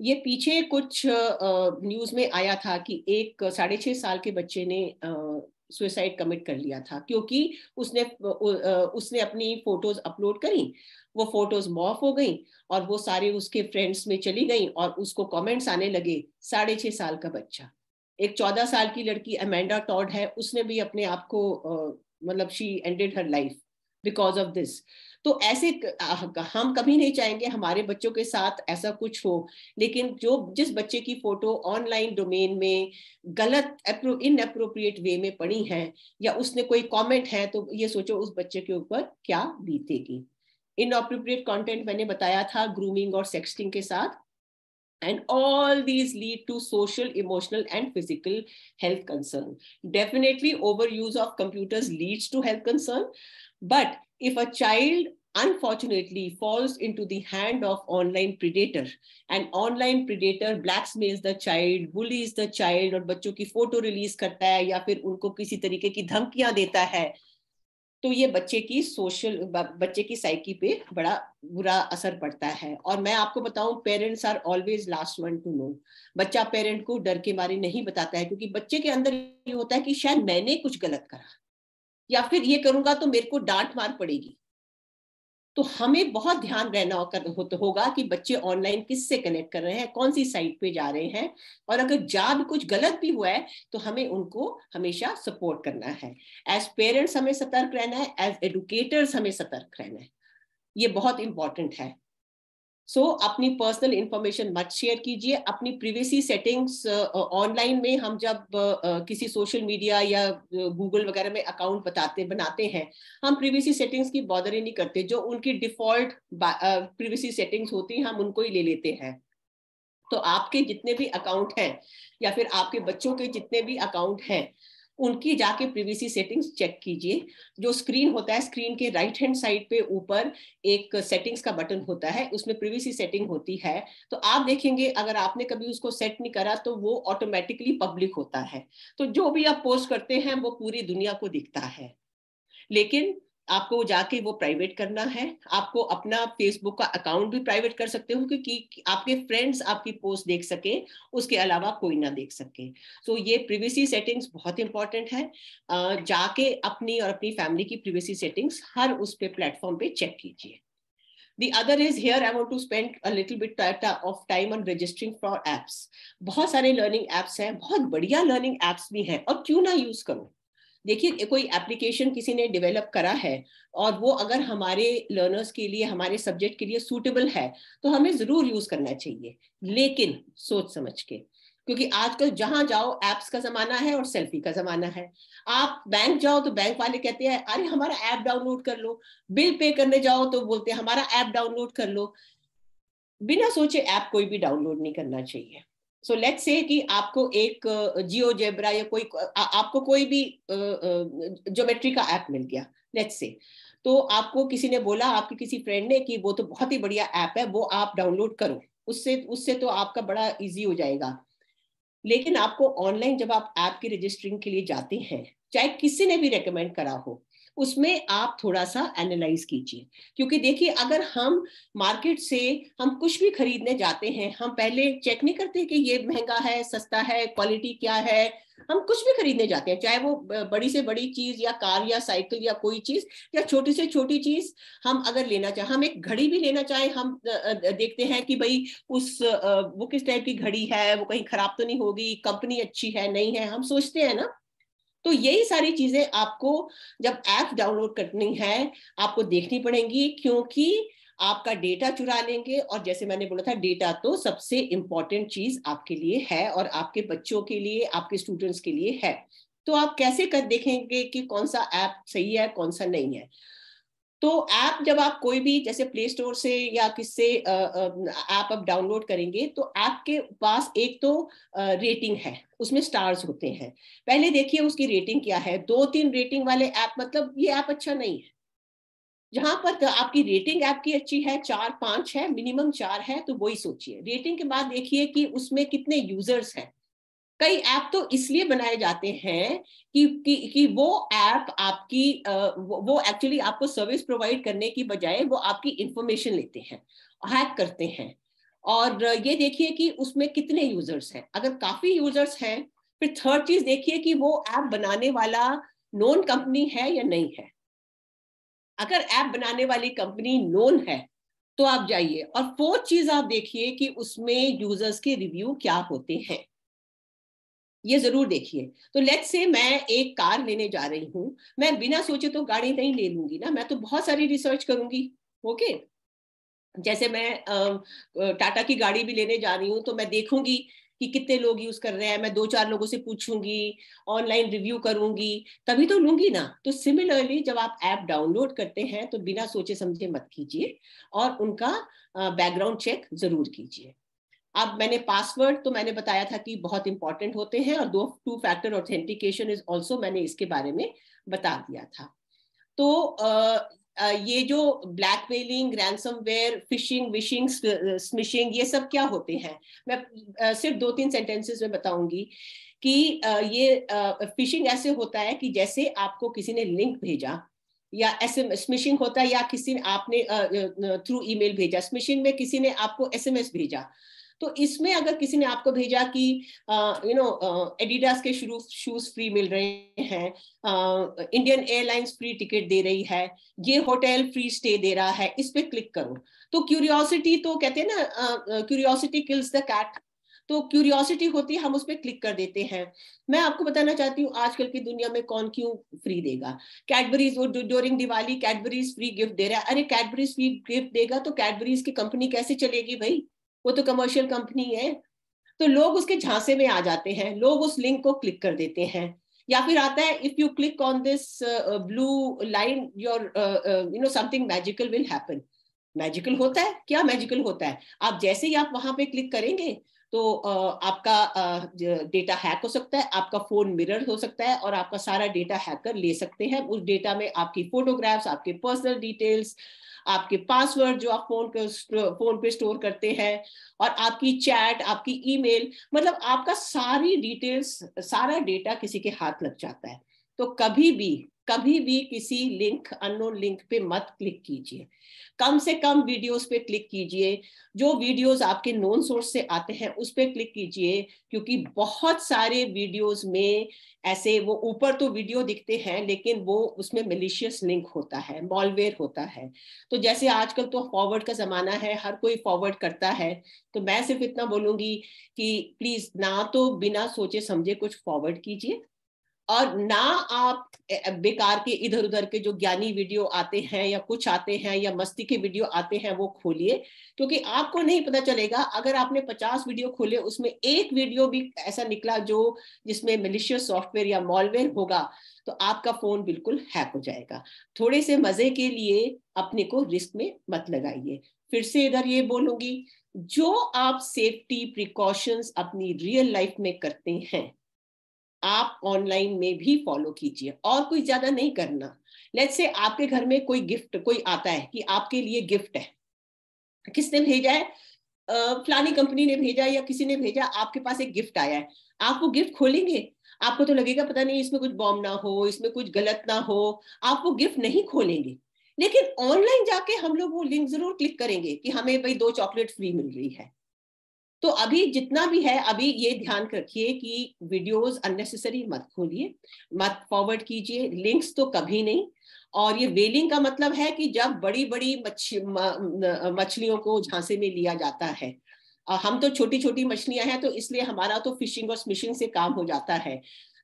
S2: ये पीछे कुछ न्यूज में आया था कि एक साढ़े छह साल के बच्चे ने सुसाइड कमिट कर लिया था क्योंकि उसने उसने अपनी फोटोज अपलोड करी वो फोटोज मॉफ हो गई और वो सारे उसके फ्रेंड्स में चली गई और उसको कमेंट्स आने लगे साढ़े छह साल का बच्चा एक चौदह साल की लड़की अमेंडा टॉड है उसने भी अपने आप को मतलब she ended her life because of this तो ऐसे हम कभी नहीं चाहेंगे हमारे बच्चों के साथ ऐसा कुछ हो लेकिन जो जिस बच्चे की फोटो ऑनलाइन डोमेन में गलत इन अप्रोप्रिएट वे में पड़ी है या उसने कोई कमेंट है तो ये सोचो उस बच्चे के ऊपर क्या बीतेगी इन अप्रोप्रिएट कॉन्टेंट मैंने बताया था ग्रूमिंग और सेक्सटिंग के साथ and all these lead to social emotional and physical health concern definitely overuse of computers leads to health concern but if a child unfortunately falls into the hand of online predator and online predator blackmails the child bullies the child aur bachcho ki photo release karta hai ya fir unko kisi tarike ki dhamkiyan deta hai तो ये बच्चे की सोशल बच्चे की साइकी पे बड़ा बुरा असर पड़ता है और मैं आपको बताऊं parents are always last one to know बच्चा पेरेंट को डर के मारे नहीं बताता है क्योंकि बच्चे के अंदर ये होता है कि शायद मैंने कुछ गलत करा या फिर ये करूंगा तो मेरे को डांट मार पड़ेगी तो हमें बहुत ध्यान रहना होता होगा कि बच्चे ऑनलाइन किससे कनेक्ट कर रहे हैं कौन सी साइट पे जा रहे हैं और अगर जा भी कुछ गलत भी हुआ है तो हमें उनको हमेशा सपोर्ट करना है एज पेरेंट्स हमें सतर्क रहना है एज एडुकेटर्स हमें सतर्क रहना है ये बहुत इंपॉर्टेंट है सो so, अपनी पर्सनल इंफॉर्मेशन मत शेयर कीजिए अपनी प्रिवेसी सेटिंग्स ऑनलाइन में हम जब uh, किसी सोशल मीडिया या गूगल वगैरह में अकाउंट बताते बनाते हैं हम प्रिवेसी सेटिंग्स की बॉदर ही नहीं करते जो उनकी डिफॉल्ट प्रिवेसी सेटिंग्स होती हैं हम उनको ही ले लेते हैं तो आपके जितने भी अकाउंट हैं या फिर आपके बच्चों के जितने भी अकाउंट हैं उनकी जाके प्रीवीसी सेटिंग्स चेक कीजिए जो स्क्रीन होता है स्क्रीन के राइट हैंड साइड पे ऊपर एक सेटिंग्स का बटन होता है उसमें प्रीवीसी सेटिंग होती है तो आप देखेंगे अगर आपने कभी उसको सेट नहीं करा तो वो ऑटोमेटिकली पब्लिक होता है तो जो भी आप पोस्ट करते हैं वो पूरी दुनिया को दिखता है लेकिन आपको जाके वो प्राइवेट करना है आपको अपना फेसबुक का अकाउंट भी प्राइवेट कर सकते हो क्योंकि आपके फ्रेंड्स आपकी पोस्ट देख सके उसके अलावा कोई ना देख सके तो so, ये प्रिवेसी सेटिंग्स बहुत इंपॉर्टेंट है जाके अपनी और अपनी फैमिली की प्रिवेसी सेटिंग्स हर उस पे प्लेटफॉर्म पे चेक कीजिए the other is here i want to spend a little bit of time on registering for apps बहुत सारे learning apps हैं बहुत बढ़िया learning apps भी हैं और क्यों ना use करो देखिए कोई एप्लीकेशन किसी ने डेवलप करा है और वो अगर हमारे लर्नर्स के लिए हमारे सब्जेक्ट के लिए सूटेबल है तो हमें ज़रूर यूज़ करना चाहिए लेकिन सोच समझ के क्योंकि आजकल जहां जाओ एप्स का जमाना है और सेल्फी का जमाना है आप बैंक जाओ तो बैंक वाले कहते हैं अरे हमारा ऐप डाउनलोड कर लो बिल पे करने जाओ तो बोलते हैं हमारा ऐप डाउनलोड कर लो बिना सोचे ऐप कोई भी डाउनलोड नहीं करना चाहिए सो लेट से कि आपको एक जियो जेब्रा या कोई आ, आपको कोई भी ज्योमेट्री का ऐप मिल गया लेट से तो आपको किसी ने बोला आपके किसी फ्रेंड ने कि वो तो बहुत ही बढ़िया ऐप है वो आप डाउनलोड करो उससे उससे तो आपका बड़ा इजी हो जाएगा लेकिन आपको ऑनलाइन जब आप ऐप की रजिस्ट्रिंग के लिए जाते हैं चाहे किसी ने भी रेकमेंड करा हो उसमें आप थोड़ा सा एनालाइज कीजिए क्योंकि देखिए अगर हम मार्केट से हम कुछ भी खरीदने जाते हैं हम पहले चेक नहीं करते कि ये महंगा है सस्ता है क्वालिटी क्या है हम कुछ भी खरीदने जाते हैं चाहे वो बड़ी से बड़ी चीज या कार या साइकिल या कोई चीज या छोटी से छोटी चीज हम अगर लेना चाहे हम एक घड़ी भी लेना चाहे हम देखते हैं कि भाई उस वो किस टाइप की घड़ी है वो कहीं खराब तो नहीं होगी कंपनी अच्छी है नहीं है हम सोचते हैं ना तो यही सारी चीजें आपको जब ऐप डाउनलोड करनी है आपको देखनी पड़ेंगी क्योंकि आपका डेटा चुरा लेंगे और जैसे मैंने बोला था डेटा तो सबसे इंपॉर्टेंट चीज आपके लिए है और आपके बच्चों के लिए आपके स्टूडेंट्स के लिए है तो आप कैसे कर देखेंगे कि कौन सा ऐप सही है कौन सा नहीं है तो ऐप जब आप कोई भी जैसे प्ले स्टोर से या किससे ऐप आप डाउनलोड करेंगे तो ऐप के पास एक तो रेटिंग है उसमें स्टार्स होते हैं पहले देखिए उसकी रेटिंग क्या है दो तीन रेटिंग वाले ऐप मतलब ये ऐप अच्छा नहीं है जहां पर तो आपकी रेटिंग ऐप की अच्छी है चार पांच है मिनिमम चार है तो वही सोचिए रेटिंग के बाद देखिए कि उसमें कितने यूजर्स हैं कई ऐप तो इसलिए बनाए जाते हैं कि कि, कि वो ऐप आप आपकी वो एक्चुअली आपको सर्विस प्रोवाइड करने की बजाय वो आपकी इंफॉर्मेशन लेते हैं हैक करते हैं और ये देखिए कि उसमें कितने यूजर्स हैं अगर काफी यूजर्स हैं फिर थर्ड चीज देखिए कि वो ऐप बनाने वाला नोन कंपनी है या नहीं है अगर ऐप बनाने वाली कंपनी नोन है तो आप जाइए और फोर्थ चीज आप देखिए कि उसमें यूजर्स के रिव्यू क्या होते हैं ये जरूर देखिए तो लेट्स से मैं एक कार लेने जा रही हूँ मैं बिना सोचे तो गाड़ी नहीं ले लूंगी ना मैं तो बहुत सारी रिसर्च करूंगी ओके जैसे मैं टाटा की गाड़ी भी लेने जा रही हूँ तो मैं देखूंगी कि कितने लोग यूज कर रहे हैं मैं दो चार लोगों से पूछूंगी ऑनलाइन रिव्यू करूंगी तभी तो लूंगी ना तो सिमिलरली जब आप ऐप डाउनलोड करते हैं तो बिना सोचे समझे मत कीजिए और उनका बैकग्राउंड चेक जरूर कीजिए अब मैंने पासवर्ड तो मैंने बताया था कि बहुत इंपॉर्टेंट होते हैं और दो two factor authentication is also मैंने इसके बारे में बता दिया था तो ये जो blackmailing where phishing vishing smishing ये सब क्या होते हैं मैं सिर्फ दो तीन सेंटेंसेस में बताऊंगी कि ये फिशिंग ऐसे होता है कि जैसे आपको किसी ने लिंक भेजा या एम स्मिशिंग होता है या किसी ने आपने थ्रू ईमेल भेजा स्मिशिंग में किसी ने आपको एसएमएस भेजा तो इसमें अगर किसी ने आपको भेजा कि यू नो एडिडास के शुरू शूज फ्री मिल रहे हैं इंडियन एयरलाइंस फ्री टिकट दे रही है ये होटल फ्री स्टे दे रहा है इस पर क्लिक करो तो क्यूरियोसिटी तो कहते हैं ना क्यूरियोसिटी किल्स द कैट तो क्यूरियोसिटी होती है हम उस पर क्लिक कर देते हैं मैं आपको बताना चाहती हूँ आजकल की दुनिया में कौन क्यों फ्री देगा कैडबरीज वो during Diwali Cadbury's free gift दे रहा है अरे कैडबरीज फ्री गिफ्ट देगा तो कैडबरीज की कंपनी कैसे चलेगी भाई वो तो कमर्शियल कंपनी है तो लोग उसके झांसे में आ जाते हैं लोग उस लिंक को क्लिक कर देते हैं या फिर आता है if you click on this blue line your you know something magical will happen magical होता है क्या मैजिकल होता है आप जैसे ही आप वहां पे क्लिक करेंगे तो uh, आपका डेटा uh, हैक हो सकता है आपका फोन मिरर हो सकता है और आपका सारा डेटा हैकर ले सकते हैं उस डेटा में आपकी फोटोग्राफ्स आपके पर्सनल डिटेल्स आपके पासवर्ड जो आप फोन पे फोन पे स्टोर करते हैं और आपकी चैट आपकी ईमेल मतलब आपका सारी डिटेल्स सारा डेटा किसी के हाथ लग जाता है तो कभी भी कभी भी किसी लिंक अननोन लिंक पे मत क्लिक कीजिए कम से कम वीडियोस पे क्लिक कीजिए जो वीडियोस आपके नॉन सोर्स से आते हैं उस पर क्लिक कीजिए क्योंकि बहुत सारे वीडियोस में ऐसे वो ऊपर तो वीडियो दिखते हैं लेकिन वो उसमें मिलिशियस लिंक होता है मॉलवेयर होता है तो जैसे आजकल तो फॉरवर्ड का ज़माना है हर कोई फॉरवर्ड करता है तो मैं सिर्फ इतना बोलूंगी कि प्लीज़ ना तो बिना सोचे समझे कुछ फॉरवर्ड कीजिए और ना आप बेकार के इधर उधर के जो ज्ञानी वीडियो आते हैं या कुछ आते हैं या मस्ती के वीडियो आते हैं वो खोलिए क्योंकि आपको नहीं पता चलेगा अगर आपने 50 वीडियो खोले उसमें एक वीडियो भी ऐसा निकला जो जिसमें मलिशियस सॉफ्टवेयर या मॉलवेयर होगा तो आपका फोन बिल्कुल हैक हो जाएगा थोड़े से मजे के लिए अपने को रिस्क में मत लगाइए फिर से इधर ये बोलूंगी जो आप सेफ्टी प्रिकॉशंस अपनी रियल लाइफ में करते हैं आप ऑनलाइन में भी फॉलो कीजिए और कोई ज्यादा नहीं करना लेट्स से आपके घर में कोई गिफ्ट कोई आता है कि आपके लिए गिफ्ट है किसने भेजा है फलानी कंपनी ने भेजा या किसी ने भेजा आपके पास एक गिफ्ट आया है आप वो गिफ्ट खोलेंगे आपको तो लगेगा पता नहीं इसमें कुछ बॉम्ब ना हो इसमें कुछ गलत ना हो आप वो गिफ्ट नहीं खोलेंगे लेकिन ऑनलाइन जाके हम लोग वो लिंक जरूर क्लिक करेंगे कि हमें भाई दो चॉकलेट फ्री मिल रही है तो अभी जितना भी है अभी ये ध्यान रखिए कि वीडियोस अननेसेसरी मत खोलिए मत फॉरवर्ड कीजिए लिंक्स तो कभी नहीं और ये वेलिंग का मतलब है कि जब बड़ी बड़ी मछलियों को झांसे में लिया जाता है हम तो छोटी छोटी मछलियां हैं तो इसलिए हमारा तो फिशिंग और स्मिशिंग से काम हो जाता है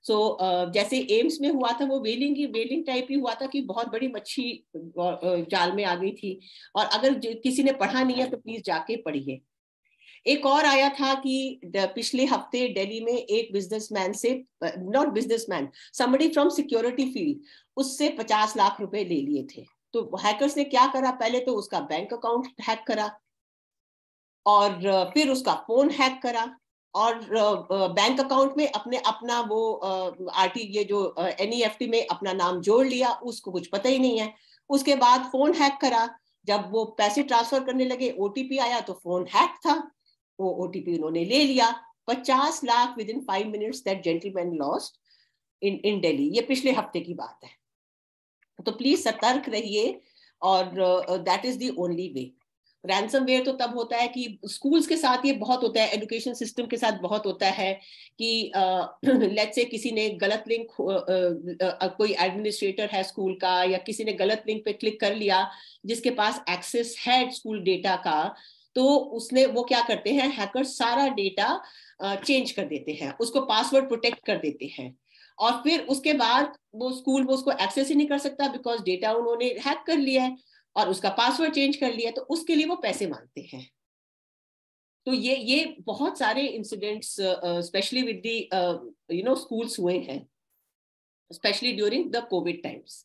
S2: सो so, uh, जैसे एम्स में हुआ था वो वेलिंग ही वेलिंग टाइप ही हुआ था कि बहुत बड़ी मच्छी जाल में आ गई थी और अगर किसी ने पढ़ा नहीं है तो प्लीज जाके पढ़िए एक और आया था कि पिछले हफ्ते दिल्ली में एक बिजनेसमैन से not businessman some from security field उससे पचास लाख रुपए ले लिए थे तो हैकर्स ने क्या करा पहले तो उसका बैंक अकाउंट हैक करा और फिर उसका फोन हैक करा और बैंक अकाउंट में अपने अपना वो आर टी ये जो एन e में अपना नाम जोड़ लिया उसको कुछ पता ही नहीं है उसके बाद फोन हैक करा जब वो पैसे ट्रांसफर करने लगे ओटीपी आया तो फोन हैक था वो ओ उन्होंने ले लिया पचास lakh within five minutes that gentleman lost in in Delhi ये पिछले हफ्ते की बात है तो प्लीज सतर्क रहिए और that is the only way ransomware तो तब होता है कि स्कूल्स के साथ ये बहुत होता है एजुकेशन सिस्टम के साथ बहुत होता है कि लेट्स uh, से किसी ने गलत लिंक uh, uh, कोई एडमिनिस्ट्रेटर है स्कूल का या किसी ने गलत लिंक पे क्लिक कर लिया जिसके पास एक्सेस है स्कूल डेटा का तो उसने वो क्या करते हैं हैकर सारा डेटा चेंज कर देते हैं उसको पासवर्ड प्रोटेक्ट कर देते हैं और फिर उसके बाद वो स्कूल वो उसको एक्सेस ही नहीं कर सकता बिकॉज डेटा उन्होंने हैक कर लिया है और उसका पासवर्ड चेंज कर लिया तो उसके लिए वो पैसे मांगते हैं तो ये ये बहुत सारे incidents specially with the you know schools हुए हैं specially during the COVID times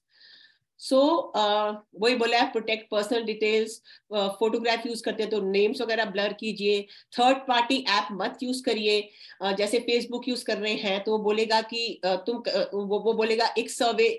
S2: so so, uh, वही बोला है protect personal details photograph use करते हैं तो नेम्स वगैरह ब्लर कीजिए थर्ड पार्टी ऐप मत यूज करिए uh, जैसे फेसबुक यूज कर रहे हैं तो वो बोलेगा कि uh, तुम uh, वो, वो बोलेगा एक सर्वे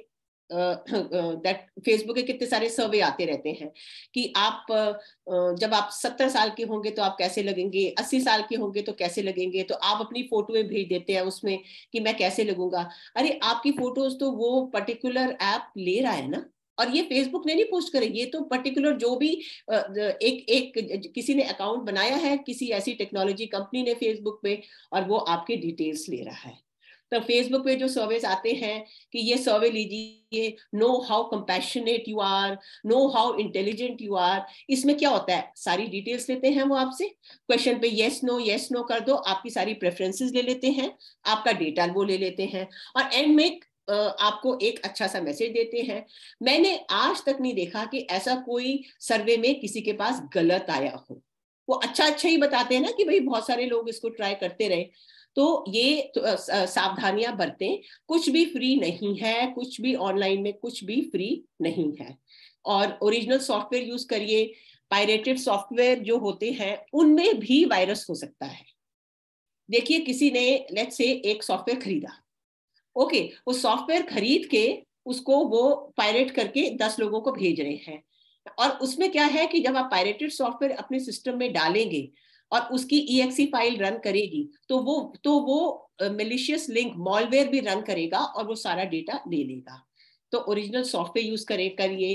S2: दैट फेसबुक के कितने सारे सर्वे आते रहते हैं कि आप uh, uh, जब आप सत्तर साल के होंगे तो आप कैसे लगेंगे अस्सी साल के होंगे तो कैसे लगेंगे तो आप अपनी फोटोएं भेज देते हैं उसमें कि मैं कैसे लगूंगा अरे आपकी फोटोज तो वो पर्टिकुलर ऐप ले रहा है ना और ये फेसबुक ने नहीं पोस्ट करे ये तो पर्टिकुलर जो भी एक एक किसी ने अकाउंट बनाया है किसी ऐसी टेक्नोलॉजी कंपनी ने फेसबुक पे और वो आपके डिटेल्स ले रहा है तो फेसबुक पे जो सर्वे आते हैं कि ये सर्वे लीजिए know how compassionate you are know how intelligent you are इसमें क्या होता है सारी डिटेल्स लेते हैं वो आपसे क्वेश्चन पे येस नो येस नो कर दो आपकी सारी प्रेफरेंसेस ले लेते हैं आपका डेटा वो ले लेते हैं और एंड में आपको एक अच्छा सा मैसेज देते हैं मैंने आज तक नहीं देखा कि ऐसा कोई सर्वे में किसी के पास गलत आया हो वो अच्छा अच्छा ही बताते हैं ना कि भाई बहुत सारे लोग इसको ट्राई करते रहे तो ये तो, सावधानियां बरतें कुछ भी फ्री नहीं है कुछ भी ऑनलाइन में कुछ भी फ्री नहीं है और ओरिजिनल सॉफ्टवेयर यूज करिए पायरेटेड सॉफ्टवेयर जो होते हैं उनमें भी वायरस हो सकता है देखिए किसी ने लेट से एक सॉफ्टवेयर खरीदा ओके वो सॉफ्टवेयर खरीद के उसको वो पायरेट करके दस लोगों को भेज रहे हैं और उसमें क्या है कि जब आप पायरेटेड सॉफ्टवेयर अपने सिस्टम में डालेंगे और उसकी ई फाइल रन करेगी तो वो तो वो मिलिशियस लिंक मॉलवेयर भी रन करेगा और वो सारा डेटा ले लेगा तो ओरिजिनल सॉफ्टवेयर यूज करें करिए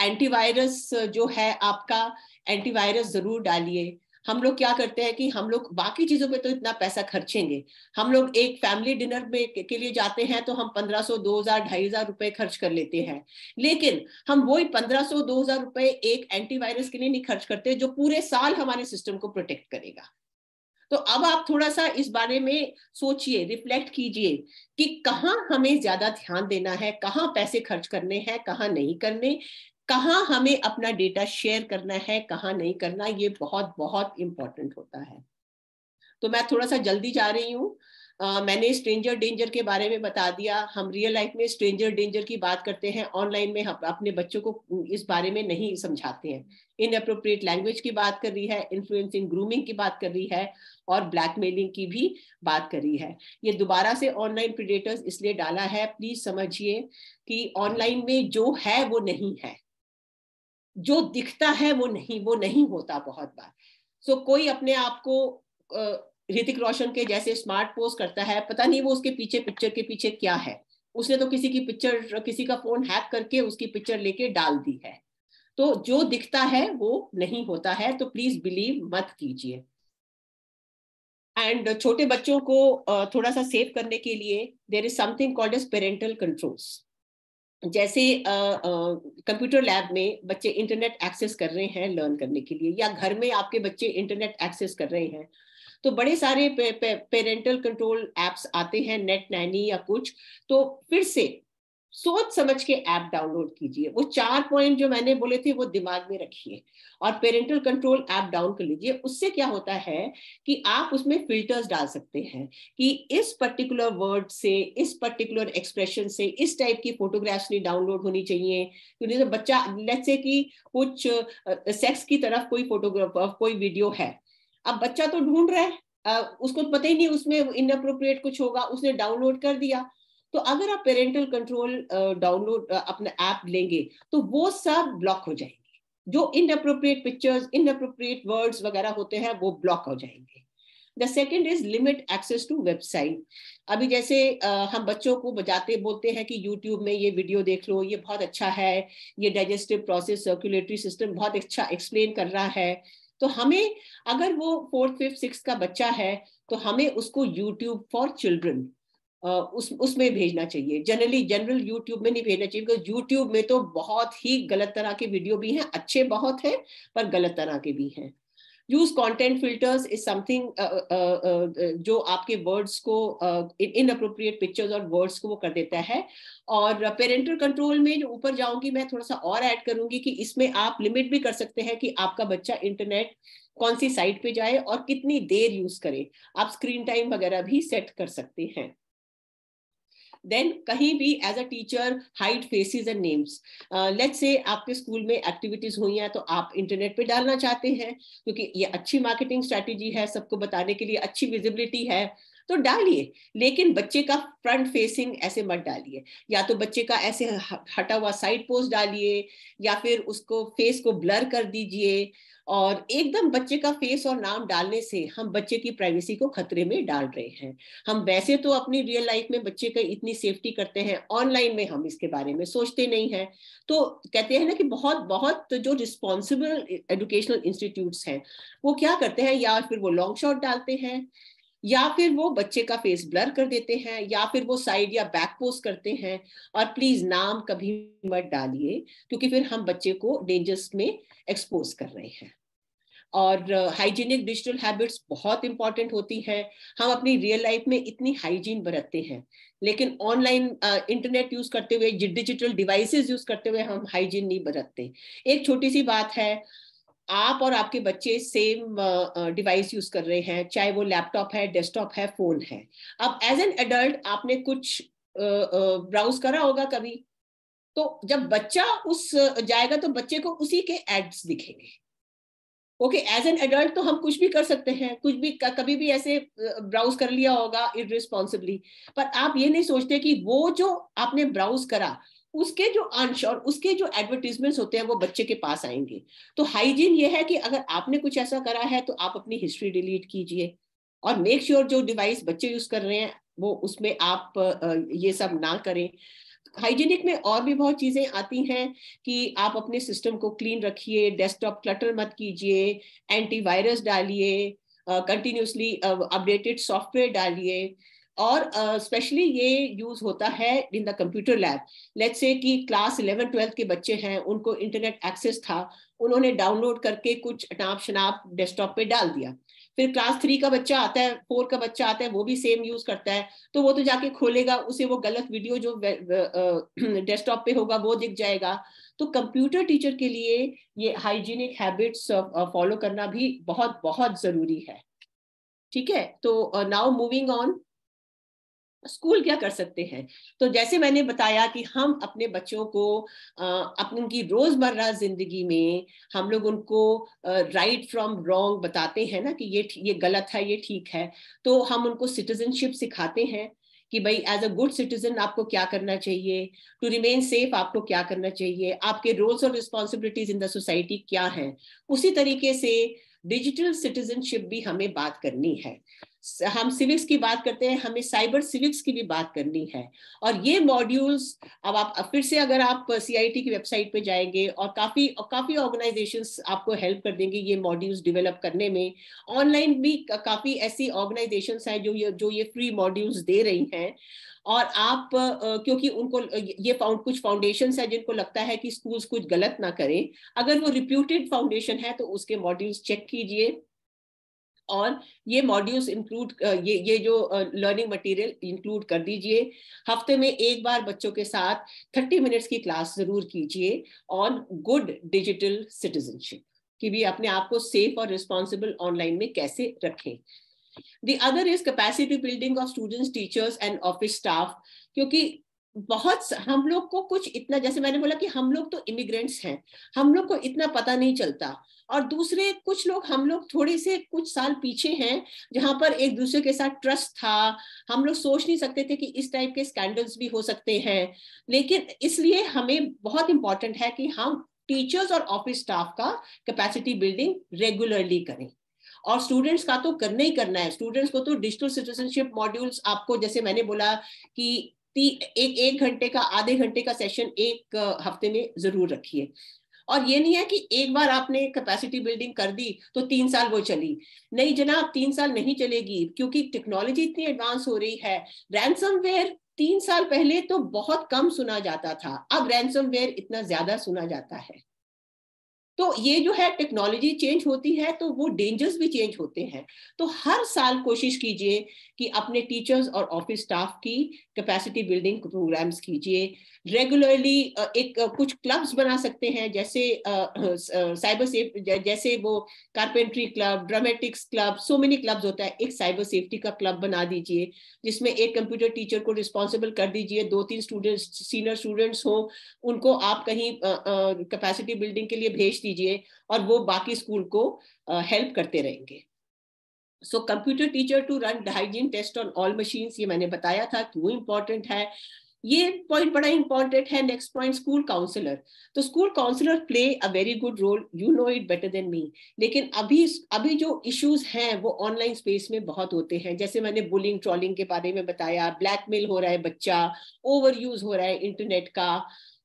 S2: एंटीवायरस जो है आपका एंटीवायरस जरूर डालिए हम लोग क्या करते हैं कि हम लोग बाकी चीजों पे तो इतना पैसा खर्चेंगे हम लोग एक फैमिली डिनर में के लिए जाते हैं तो हम 1500 2000 हजार रुपए खर्च कर लेते हैं लेकिन हम वही 1500 हजार रुपए एक एंटीवायरस के लिए नहीं खर्च करते जो पूरे साल हमारे सिस्टम को प्रोटेक्ट करेगा तो अब आप थोड़ा सा इस बारे में सोचिए रिफ्लेक्ट कीजिए कि कहाँ हमें ज्यादा ध्यान देना है कहाँ पैसे खर्च करने हैं कहाँ नहीं करने कहाँ हमें अपना डेटा शेयर करना है कहाँ नहीं करना ये बहुत बहुत इम्पोर्टेंट होता है तो मैं थोड़ा सा जल्दी जा रही हूँ मैंने स्ट्रेंजर डेंजर के बारे में बता दिया हम रियल लाइफ में स्ट्रेंजर डेंजर की बात करते हैं ऑनलाइन में हम अपने बच्चों को इस बारे में नहीं समझाते हैं इन अप्रोप्रिएट लैंग्वेज की बात कर रही है इन्फ्लुएंसिंग ग्रूमिंग की बात कर रही है और ब्लैकमेलिंग की भी बात कर रही है ये दोबारा से ऑनलाइन प्रिडेटर्स इसलिए डाला है प्लीज समझिए कि ऑनलाइन में जो है वो नहीं है जो दिखता है वो नहीं वो नहीं होता बहुत बार सो so, कोई अपने आप को ऋतिक रोशन के जैसे स्मार्ट पोस्ट करता है पता नहीं वो उसके पीछे पिक्चर के पीछे क्या है उसने तो किसी की पिक्चर किसी का फोन हैक करके उसकी पिक्चर लेके डाल दी है तो जो दिखता है वो नहीं होता है तो प्लीज बिलीव मत कीजिए एंड छोटे बच्चों को थोड़ा सा सेव करने के लिए there is something called as parental controls जैसे कंप्यूटर लैब में बच्चे इंटरनेट एक्सेस कर रहे हैं लर्न करने के लिए या घर में आपके बच्चे इंटरनेट एक्सेस कर रहे हैं तो बड़े सारे पे, पे, पेरेंटल कंट्रोल एप्स आते हैं नेट नैनी या कुछ तो फिर से सोच समझ के ऐप डाउनलोड कीजिए वो चार पॉइंट जो मैंने बोले थे वो दिमाग में रखिए और पेरेंटल कंट्रोल ऐप डाउन कर लीजिए उससे क्या होता है कि आप उसमें फिल्टर्स डाल सकते हैं कि इस पर्टिकुलर वर्ड से इस पर्टिकुलर एक्सप्रेशन से इस टाइप की फोटोग्राफ्स नहीं डाउनलोड होनी चाहिए क्योंकि तो बच्चा लेट्स से कि कुछ सेक्स की तरफ कोई फोटोग्राफ कोई वीडियो है अब बच्चा तो ढूंढ रहा है उसको तो पता ही नहीं उसमें इनअप्रोप्रिएट कुछ होगा उसने डाउनलोड कर दिया तो अगर आप पेरेंटल कंट्रोल डाउनलोड अपना ऐप लेंगे तो वो सब ब्लॉक हो जाएंगे जो inappropriate pictures inappropriate words वगैरह होते हैं वो ब्लॉक हो जाएंगे the second is limit access to website अभी जैसे आ, हम बच्चों को बजाते बोलते हैं कि यूट्यूब में ये वीडियो देख लो ये बहुत अच्छा है ये डाइजेस्टिव प्रोसेस सर्कुलेटरी सिस्टम बहुत अच्छा एक्सप्लेन कर रहा है तो हमें अगर वो फोर्थ फिफ्थ सिक्स का बच्चा है तो हमें उसको यूट्यूब फॉर चिल्ड्रन उस उसमें भेजना चाहिए जनरली जनरल यूट्यूब में नहीं भेजना चाहिए बिकॉज यूट्यूब में तो बहुत ही गलत तरह के वीडियो भी हैं अच्छे बहुत हैं पर गलत तरह के भी हैं use content filters is something जो आपके वर्ड्स को इन अप्रोप्रिएट पिक्चर्स और वर्ड्स को वो कर देता है और पेरेंटल कंट्रोल में जो ऊपर जाऊंगी मैं थोड़ा सा और ऐड करूंगी कि इसमें आप लिमिट भी कर सकते हैं कि आपका बच्चा इंटरनेट कौन सी साइट पे जाए और कितनी देर यूज करे आप स्क्रीन टाइम वगैरह भी सेट कर सकते हैं देन कहीं भी as a teacher hide faces and names let's say आपके स्कूल में एक्टिविटीज हुई हैं तो आप इंटरनेट पे डालना चाहते हैं क्योंकि ये अच्छी मार्केटिंग स्ट्रैटेजी है सबको बताने के लिए अच्छी विजिबिलिटी है तो डालिए लेकिन बच्चे का फ्रंट फेसिंग ऐसे मत डालिए या तो बच्चे का ऐसे हटा हुआ साइड पोस्ट डालिए या फिर उसको फेस को ब्लर कर दीजिए और एकदम बच्चे का फेस और नाम डालने से हम बच्चे की प्राइवेसी को खतरे में डाल रहे हैं हम वैसे तो अपनी रियल लाइफ में बच्चे का इतनी सेफ्टी करते हैं ऑनलाइन में हम इसके बारे में सोचते नहीं हैं तो कहते हैं ना कि बहुत बहुत जो रिस्पॉन्सिबल एजुकेशनल इंस्टीट्यूट हैं वो क्या करते हैं या फिर वो लॉन्ग शॉट डालते हैं या फिर वो बच्चे का फेस ब्लर कर देते हैं या फिर वो साइड या बैक पोस्ट करते हैं और प्लीज नाम कभी मत डालिए क्योंकि फिर हम बच्चे को डेंजर्स में एक्सपोज कर रहे हैं और हाइजीनिक डिजिटल हैबिट्स बहुत इंपॉर्टेंट होती हैं हम अपनी रियल लाइफ में इतनी हाइजीन बरतते हैं लेकिन ऑनलाइन इंटरनेट यूज करते हुए डिजिटल डिवाइसेस यूज करते हुए हम हाइजीन नहीं बरतते एक छोटी सी बात है आप और आपके बच्चे सेम डिवाइस यूज कर रहे हैं चाहे वो लैपटॉप है डेस्कटॉप है फोन है अब एज एन एडल्ट आपने कुछ ब्राउज uh, uh, करा होगा कभी तो जब बच्चा उस uh, जाएगा तो बच्चे को उसी के एड्स दिखेंगे ओके एज एन एडल्ट तो हम कुछ भी कर सकते हैं कुछ भी कभी भी ऐसे ब्राउज कर लिया होगा इनरिस्पॉन्सिबली पर आप ये नहीं सोचते कि वो जो आपने ब्राउज करा उसके जो अंश और उसके जो एडवर्टीजमेंट्स होते हैं वो बच्चे के पास आएंगे तो हाइजीन ये है कि अगर आपने कुछ ऐसा करा है तो आप अपनी हिस्ट्री डिलीट कीजिए और मेक श्योर sure जो डिवाइस बच्चे यूज कर रहे हैं वो उसमें आप ये सब ना करें हाइजीनिक में और भी बहुत चीजें आती हैं कि आप अपने सिस्टम को क्लीन रखिए डेस्कटॉप क्लटर मत कीजिए एंटीवायरस डालिए कंटिन्यूसली अपडेटेड सॉफ्टवेयर डालिए और स्पेशली uh, ये यूज होता है in the computer lab let's say कि क्लास इलेवन ट्वेल्थ के बच्चे हैं उनको इंटरनेट एक्सेस था उन्होंने डाउनलोड करके कुछ अनाप शनाप डेस्कटॉप पे डाल दिया फिर क्लास थ्री का बच्चा आता है फोर का बच्चा आता है वो भी सेम यूज करता है तो वो तो जाके खोलेगा उसे वो गलत वीडियो जो डेस्कटॉप पे होगा वो दिख जाएगा तो कंप्यूटर टीचर के लिए ये हाइजीनिक हैबिट्स फॉलो करना भी बहुत बहुत जरूरी है ठीक है तो नाउ मूविंग ऑन स्कूल क्या कर सकते हैं तो जैसे मैंने बताया कि हम अपने बच्चों को अपनी उनकी रोजमर्रा जिंदगी में हम लोग उनको राइट फ्रॉम रॉन्ग बताते हैं ना कि ये ये गलत है ये ठीक है तो हम उनको सिटीजनशिप सिखाते हैं कि भाई एज अ गुड सिटीजन आपको क्या करना चाहिए टू रिमेन सेफ आपको क्या करना चाहिए आपके रोल्स और रिस्पॉन्सिबिलिटीज इन द सोसाइटी क्या है उसी तरीके से डिजिटल सिटीजनशिप भी हमें बात करनी है हम सिविक्स की बात करते हैं हमें साइबर सिविक्स की भी बात करनी है और ये मॉड्यूल्स अब आप फिर से अगर आप सीआईटी की वेबसाइट पे जाएंगे और काफ़ी और काफ़ी ऑर्गेनाइजेशंस आपको हेल्प कर देंगे ये मॉड्यूल्स डेवलप करने में ऑनलाइन भी काफ़ी ऐसी ऑर्गेनाइजेशंस हैं जो ये जो ये फ्री मॉड्यूल्स दे रही हैं और आप क्योंकि उनको ये फाउंड कुछ फाउंडेशन है जिनको लगता है कि स्कूल्स कुछ गलत ना करें अगर वो रिप्यूटेड फाउंडेशन है तो उसके मॉड्यूल्स चेक कीजिए और ये मॉड्यूल्स इंक्लूड ये ये जो लर्निंग मटेरियल इंक्लूड कर दीजिए हफ्ते में एक बार बच्चों के साथ थर्टी मिनट्स की क्लास जरूर कीजिए ऑन गुड डिजिटल सिटीजनशिप कि भी अपने आप को सेफ और रिस्पॉन्सिबल ऑनलाइन में कैसे रखें the other is capacity building of students teachers and office staff क्योंकि बहुत हम लोग को कुछ इतना जैसे मैंने बोला कि हम लोग तो इमिग्रेंट्स हैं हम लोग को इतना पता नहीं चलता और दूसरे कुछ लोग हम लोग थोड़े से कुछ साल पीछे हैं जहां पर एक दूसरे के साथ ट्रस्ट था हम लोग सोच नहीं सकते थे कि इस टाइप के स्कैंडल्स भी हो सकते हैं लेकिन इसलिए हमें बहुत इंपॉर्टेंट है कि हम टीचर्स और ऑफिस स्टाफ का कैपेसिटी बिल्डिंग रेगुलरली करें और स्टूडेंट्स का तो करना ही करना है स्टूडेंट्स को तो डिजिटल सिटीजनशिप मॉड्यूल्स आपको जैसे मैंने बोला कि एक एक घंटे का आधे घंटे का सेशन एक हफ्ते में जरूर रखिए और ये नहीं है कि एक बार आपने कैपेसिटी बिल्डिंग कर दी तो तीन साल वो चली नहीं जनाब तीन साल नहीं चलेगी क्योंकि टेक्नोलॉजी इतनी एडवांस हो रही है वेयर तीन साल पहले तो बहुत कम सुना जाता था अब वेयर इतना ज्यादा सुना जाता है तो ये जो है टेक्नोलॉजी चेंज होती है तो वो डेंजर्स भी चेंज होते हैं तो हर साल कोशिश कीजिए कि अपने टीचर्स और ऑफिस स्टाफ की कैपेसिटी बिल्डिंग प्रोग्राम्स कीजिए रेगुलरली एक कुछ क्लब्स बना सकते हैं जैसे साइबर सेफ जैसे वो carpentry club dramatics club so many clubs होता है एक साइबर सेफ्टी का क्लब बना दीजिए जिसमें एक कंप्यूटर टीचर को रिस्पॉन्सिबल कर दीजिए दो तीन स्टूडेंट्स सीनियर स्टूडेंट्स हो उनको आप कहीं कैपेसिटी बिल्डिंग के लिए भेज दीजिए और वो बाकी स्कूल को हेल्प करते रहेंगे so computer teacher to run hygiene test on all machine ये मैंने बताया था क्यों इंपॉर्टेंट है ये पॉइंट बड़ा इंपॉर्टेंट है नेक्स्ट पॉइंट स्कूल काउंसलर तो school counsellor play a very good role you know it better than me लेकिन अभी अभी जो इश्यूज हैं वो ऑनलाइन स्पेस में बहुत होते हैं जैसे मैंने बुलिंग ट्रॉलिंग के बारे में बताया ब्लैकमेल हो रहा है बच्चा ओवर यूज हो रहा है इंटरनेट का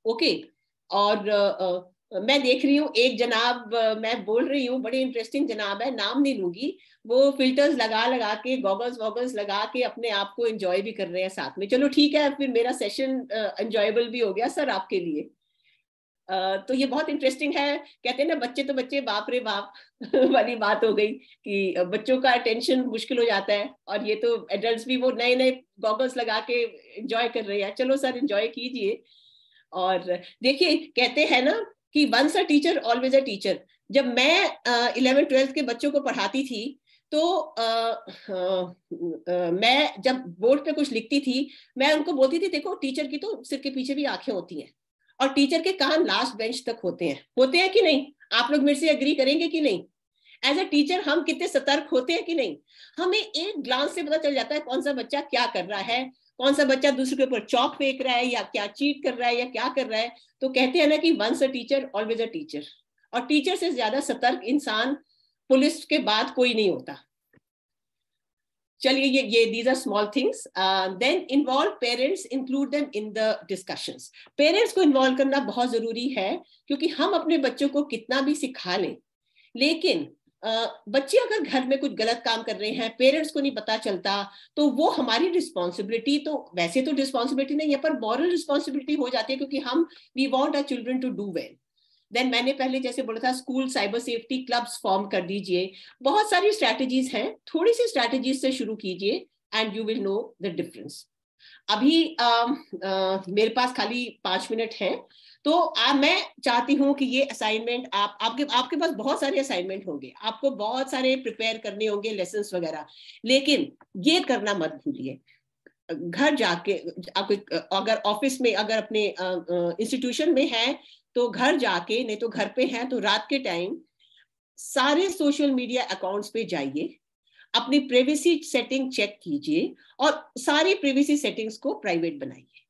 S2: ओके okay? और मैं देख रही हूँ एक जनाब मैं बोल रही हूँ बड़े इंटरेस्टिंग जनाब है नाम नहीं लूंगी वो फिल्टर्स लगा लगा के गॉगल्स वॉगल्स लगा के अपने आप को एंजॉय भी कर रहे हैं साथ में चलो ठीक है फिर मेरा सेशन एंजॉयबल भी हो गया सर आपके लिए तो ये बहुत इंटरेस्टिंग है कहते हैं ना बच्चे तो बच्चे बाप रे बाप वाली बात हो गई कि बच्चों का अटेंशन मुश्किल हो जाता है और ये तो एडल्ट भी वो नए नए गॉगल्स लगा के एंजॉय कर रहे हैं चलो सर एंजॉय कीजिए और देखिए कहते हैं ना कि once a teacher always a teacher जब मैं इलेवेंथ ट्वेल्थ के बच्चों को पढ़ाती थी तो आ, आ, आ, मैं जब बोर्ड पे कुछ लिखती थी मैं उनको बोलती थी देखो टीचर की तो सिर के पीछे भी आंखें होती हैं और टीचर के कान लास्ट बेंच तक होते हैं होते हैं कि नहीं आप लोग मेरे से एग्री करेंगे कि नहीं एज अ टीचर हम कितने सतर्क होते हैं कि नहीं हमें एक ग्लांस से पता चल जाता है कौन सा बच्चा क्या कर रहा है कौन सा बच्चा दूसरे के ऊपर चौक फेंक रहा है या क्या चीट कर रहा है या क्या कर रहा है तो कहते हैं ना कि once a teacher always a teacher और टीचर से ज्यादा सतर्क इंसान पुलिस के बाद कोई नहीं होता चलिए ये ये these are small things then involve parents include them in the discussions parents को इन्वॉल्व करना बहुत जरूरी है क्योंकि हम अपने बच्चों को कितना भी सिखा लें लेकिन बच्चे अगर घर में कुछ गलत काम कर रहे हैं पेरेंट्स को नहीं पता चलता तो वो हमारी रिस्पॉन्सिबिलिटी तो वैसे तो रिस्पॉन्सिबिलिटी नहीं है पर मॉरल रिस्पॉन्सिबिलिटी हो जाती है क्योंकि हम we want our children to do well then मैंने पहले जैसे बोला था school cyber safety clubs form कर दीजिए बहुत सारी स्ट्रैटेजीज हैं थोड़ी सी स्ट्रैटेजीज से शुरू कीजिए and you will know the difference अभी uh, uh, मेरे पास खाली पांच मिनट uh, तो आ, मैं चाहती हूँ कि ये असाइनमेंट आप आपके आपके पास बहुत सारे असाइनमेंट होंगे आपको बहुत सारे प्रिपेयर करने होंगे लेसन वगैरह लेकिन ये करना मत भूलिए घर जाके आपके अगर ऑफिस में अगर अपने इंस्टीट्यूशन में है तो घर जाके नहीं तो घर पे हैं तो रात के टाइम सारे सोशल मीडिया अकाउंट्स पे जाइए अपनी प्रेवेसी सेटिंग चेक कीजिए और सारी प्रेवेसी सेटिंग्स को प्राइवेट बनाइए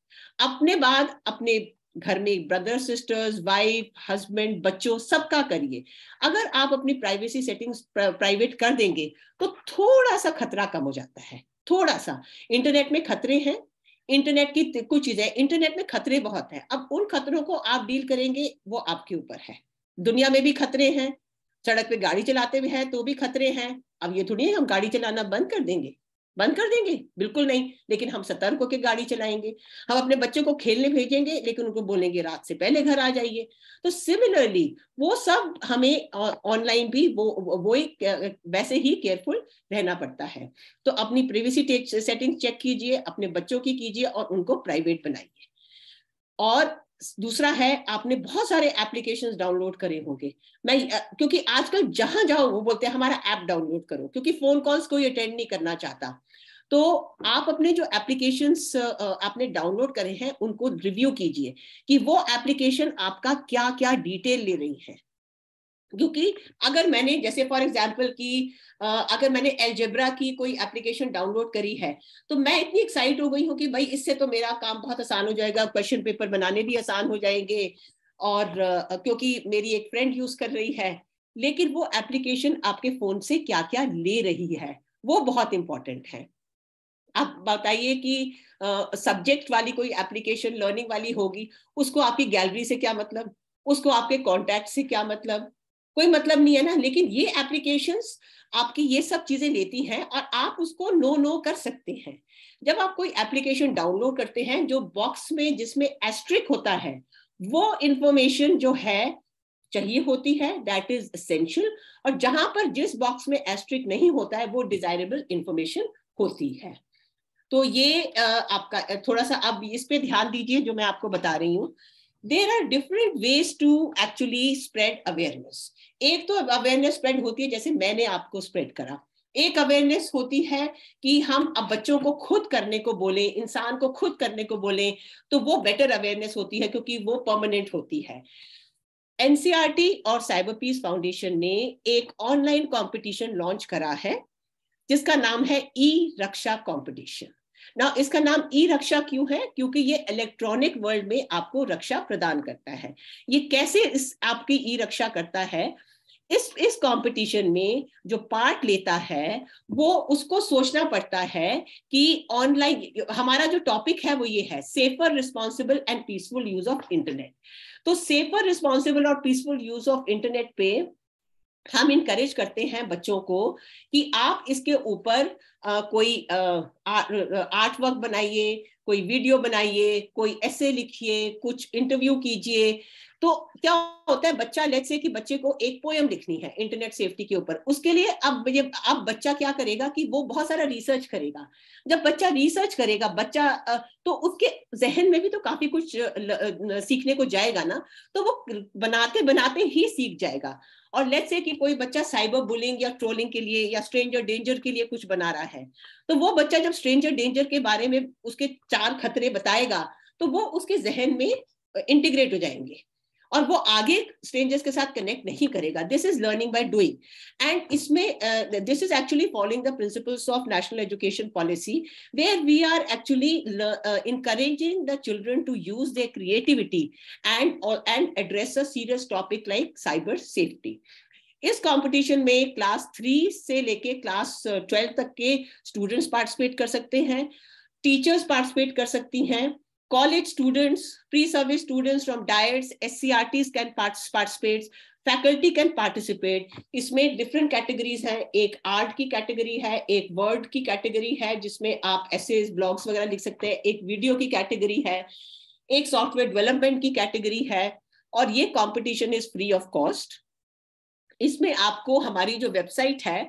S2: अपने बाद अपने घर में ब्रदर सिस्टर्स वाइफ हस्बैंड बच्चों सबका करिए अगर आप अपनी प्राइवेसी सेटिंग्स प्राइवेट कर देंगे तो थोड़ा सा खतरा कम हो जाता है थोड़ा सा इंटरनेट में खतरे हैं इंटरनेट की कुछ चीजें इंटरनेट में खतरे बहुत हैं अब उन खतरों को आप डील करेंगे वो आपके ऊपर है दुनिया में भी खतरे हैं सड़क पे गाड़ी चलाते हुए हैं तो भी खतरे हैं अब ये थोड़ी हम गाड़ी चलाना बंद कर देंगे बंद कर देंगे बिल्कुल नहीं लेकिन हम सतर्क होकर गाड़ी चलाएंगे हम अपने बच्चों को खेलने भेजेंगे लेकिन उनको बोलेंगे रात से पहले घर आ जाइए तो सिमिलरली वो सब हमें ऑनलाइन भी वो वो ही वैसे ही केयरफुल रहना पड़ता है तो अपनी प्रिवेसी सेटिंग चेक कीजिए अपने बच्चों की कीजिए और उनको प्राइवेट बनाइए और दूसरा है आपने बहुत सारे एप्लीकेशन डाउनलोड करे होंगे मैं क्योंकि आजकल जहां जाओ वो बोलते हैं हमारा ऐप डाउनलोड करो क्योंकि फोन कॉल्स कोई अटेंड नहीं करना चाहता तो आप अपने जो एप्लीकेशन आपने डाउनलोड करे हैं उनको रिव्यू कीजिए कि वो एप्लीकेशन आपका क्या क्या डिटेल ले रही है क्योंकि अगर मैंने जैसे फॉर एग्जाम्पल की अगर मैंने एलजेब्रा की कोई एप्लीकेशन डाउनलोड करी है तो मैं इतनी एक्साइट हो गई हूँ कि भाई इससे तो मेरा काम बहुत आसान हो जाएगा क्वेश्चन पेपर बनाने भी आसान हो जाएंगे और क्योंकि मेरी एक फ्रेंड यूज कर रही है लेकिन वो एप्लीकेशन आपके फोन से क्या क्या ले रही है वो बहुत इंपॉर्टेंट है आप बताइए कि सब्जेक्ट uh, वाली कोई एप्लीकेशन लर्निंग वाली होगी उसको आपकी गैलरी से क्या मतलब उसको आपके कॉन्टेक्ट से क्या मतलब कोई मतलब नहीं है ना लेकिन ये एप्लीकेशन आपकी ये सब चीजें लेती हैं और आप उसको नो नो कर सकते हैं जब आप कोई एप्लीकेशन डाउनलोड करते हैं जो बॉक्स में जिसमें एस्ट्रिक होता है वो इंफॉर्मेशन जो है चाहिए होती है दैट इज असेंशियल और जहां पर जिस बॉक्स में एस्ट्रिक नहीं होता है वो डिजायरेबल इंफॉर्मेशन होती है तो ये आपका थोड़ा सा अब इस पे ध्यान दीजिए जो मैं आपको बता रही हूँ there are different ways to actually spread awareness एक तो अवेयरनेस स्प्रेड होती है जैसे मैंने आपको स्प्रेड करा एक अवेयरनेस होती है कि हम अब बच्चों को खुद करने को बोले इंसान को खुद करने को बोले तो वो बेटर अवेयरनेस होती है क्योंकि वो परमानेंट होती है एनसीआरटी e और साइबर पीस फाउंडेशन ने एक ऑनलाइन कंपटीशन लॉन्च करा है जिसका नाम है ई रक्षा कंपटीशन ना इसका नाम ई रक्षा क्यों है क्योंकि ये इलेक्ट्रॉनिक वर्ल्ड में आपको रक्षा प्रदान करता है ये कैसे इस आपकी ई रक्षा करता है इस इस कंपटीशन में जो पार्ट लेता है वो उसको सोचना पड़ता है कि ऑनलाइन हमारा जो टॉपिक है वो ये है safer responsible and peaceful use of internet तो सेफर रिस्पॉन्सिबल और पीसफुल यूज ऑफ इंटरनेट पे हम इनकरेज करते हैं बच्चों को कि आप इसके ऊपर कोई आर्ट वर्क बनाइए कोई वीडियो बनाइए कोई ऐसे लिखिए कुछ इंटरव्यू कीजिए तो क्या होता है बच्चा लेट से कि बच्चे को एक पोयम लिखनी है इंटरनेट सेफ्टी के ऊपर उसके लिए अब ये अब बच्चा क्या करेगा कि वो बहुत सारा रिसर्च करेगा जब बच्चा रिसर्च करेगा बच्चा तो उसके जहन में भी तो काफी कुछ सीखने को जाएगा ना तो वो बनाते बनाते ही सीख जाएगा और लेट्स से कि कोई बच्चा साइबर बुलिंग या ट्रोलिंग के लिए या स्ट्रेंजर डेंजर के लिए कुछ बना रहा है तो वो बच्चा जब स्ट्रेंजर डेंजर के बारे में उसके चार खतरे बताएगा तो वो उसके जहन में इंटीग्रेट हो जाएंगे और वो आगे स्ट्रेंजर्स के साथ कनेक्ट नहीं करेगा this is learning by doing and इसमें this is actually following the principles of National Education Policy where we are actually encouraging the children to use their creativity and and address a serious topic like cyber safety इस कंपटीशन में क्लास थ्री से लेके क्लास ट्वेल्व uh, तक के स्टूडेंट्स पार्टिसिपेट कर सकते हैं टीचर्स पार्टिसिपेट कर सकती हैं College students, pre-service students from diets, SCRTs can participate, faculty can participate इसमें डिफरेंट कैटेगरीज हैं एक आर्ट की कैटेगरी है एक वर्ड की कैटेगरी है जिसमें आप एसेज ब्लॉग्स वगैरह लिख सकते हैं एक वीडियो की कैटेगरी है एक सॉफ्टवेयर डेवलपमेंट की कैटेगरी है और ये competition is free of cost इसमें आपको हमारी जो वेबसाइट है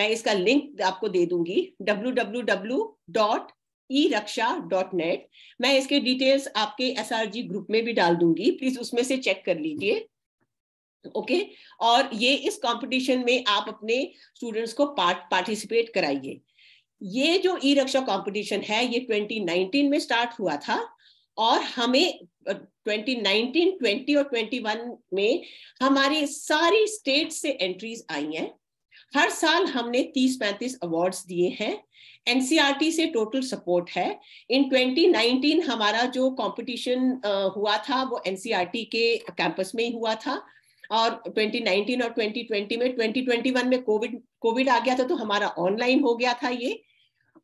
S2: मैं इसका लिंक आपको दे दूंगी W W W dot e Raksha dot net मैं इसके डिटेल्स आपके एस आर जी ग्रुप में भी डाल दूंगी प्लीज उसमें से चेक कर लीजिए ओके okay? और ये इस कंपटीशन में आप अपने स्टूडेंट्स को पार्ट पार्टिसिपेट कराइए ये जो ई रक्षा कॉम्पिटिशन है ये 2019 में स्टार्ट हुआ था और हमें 2019, 20 और 21 में हमारे सारी स्टेट से एंट्रीज आई हैं हर साल हमने 30-35 अवार्ड्स दिए हैं एनसीआरटी e से टोटल सपोर्ट है इन 2019 हमारा जो कंपटीशन uh, हुआ था वो एनसीआरटी e के कैंपस में ही हुआ था और 2019 और 2020 में 2021 में कोविड कोविड आ गया था तो हमारा ऑनलाइन हो गया था ये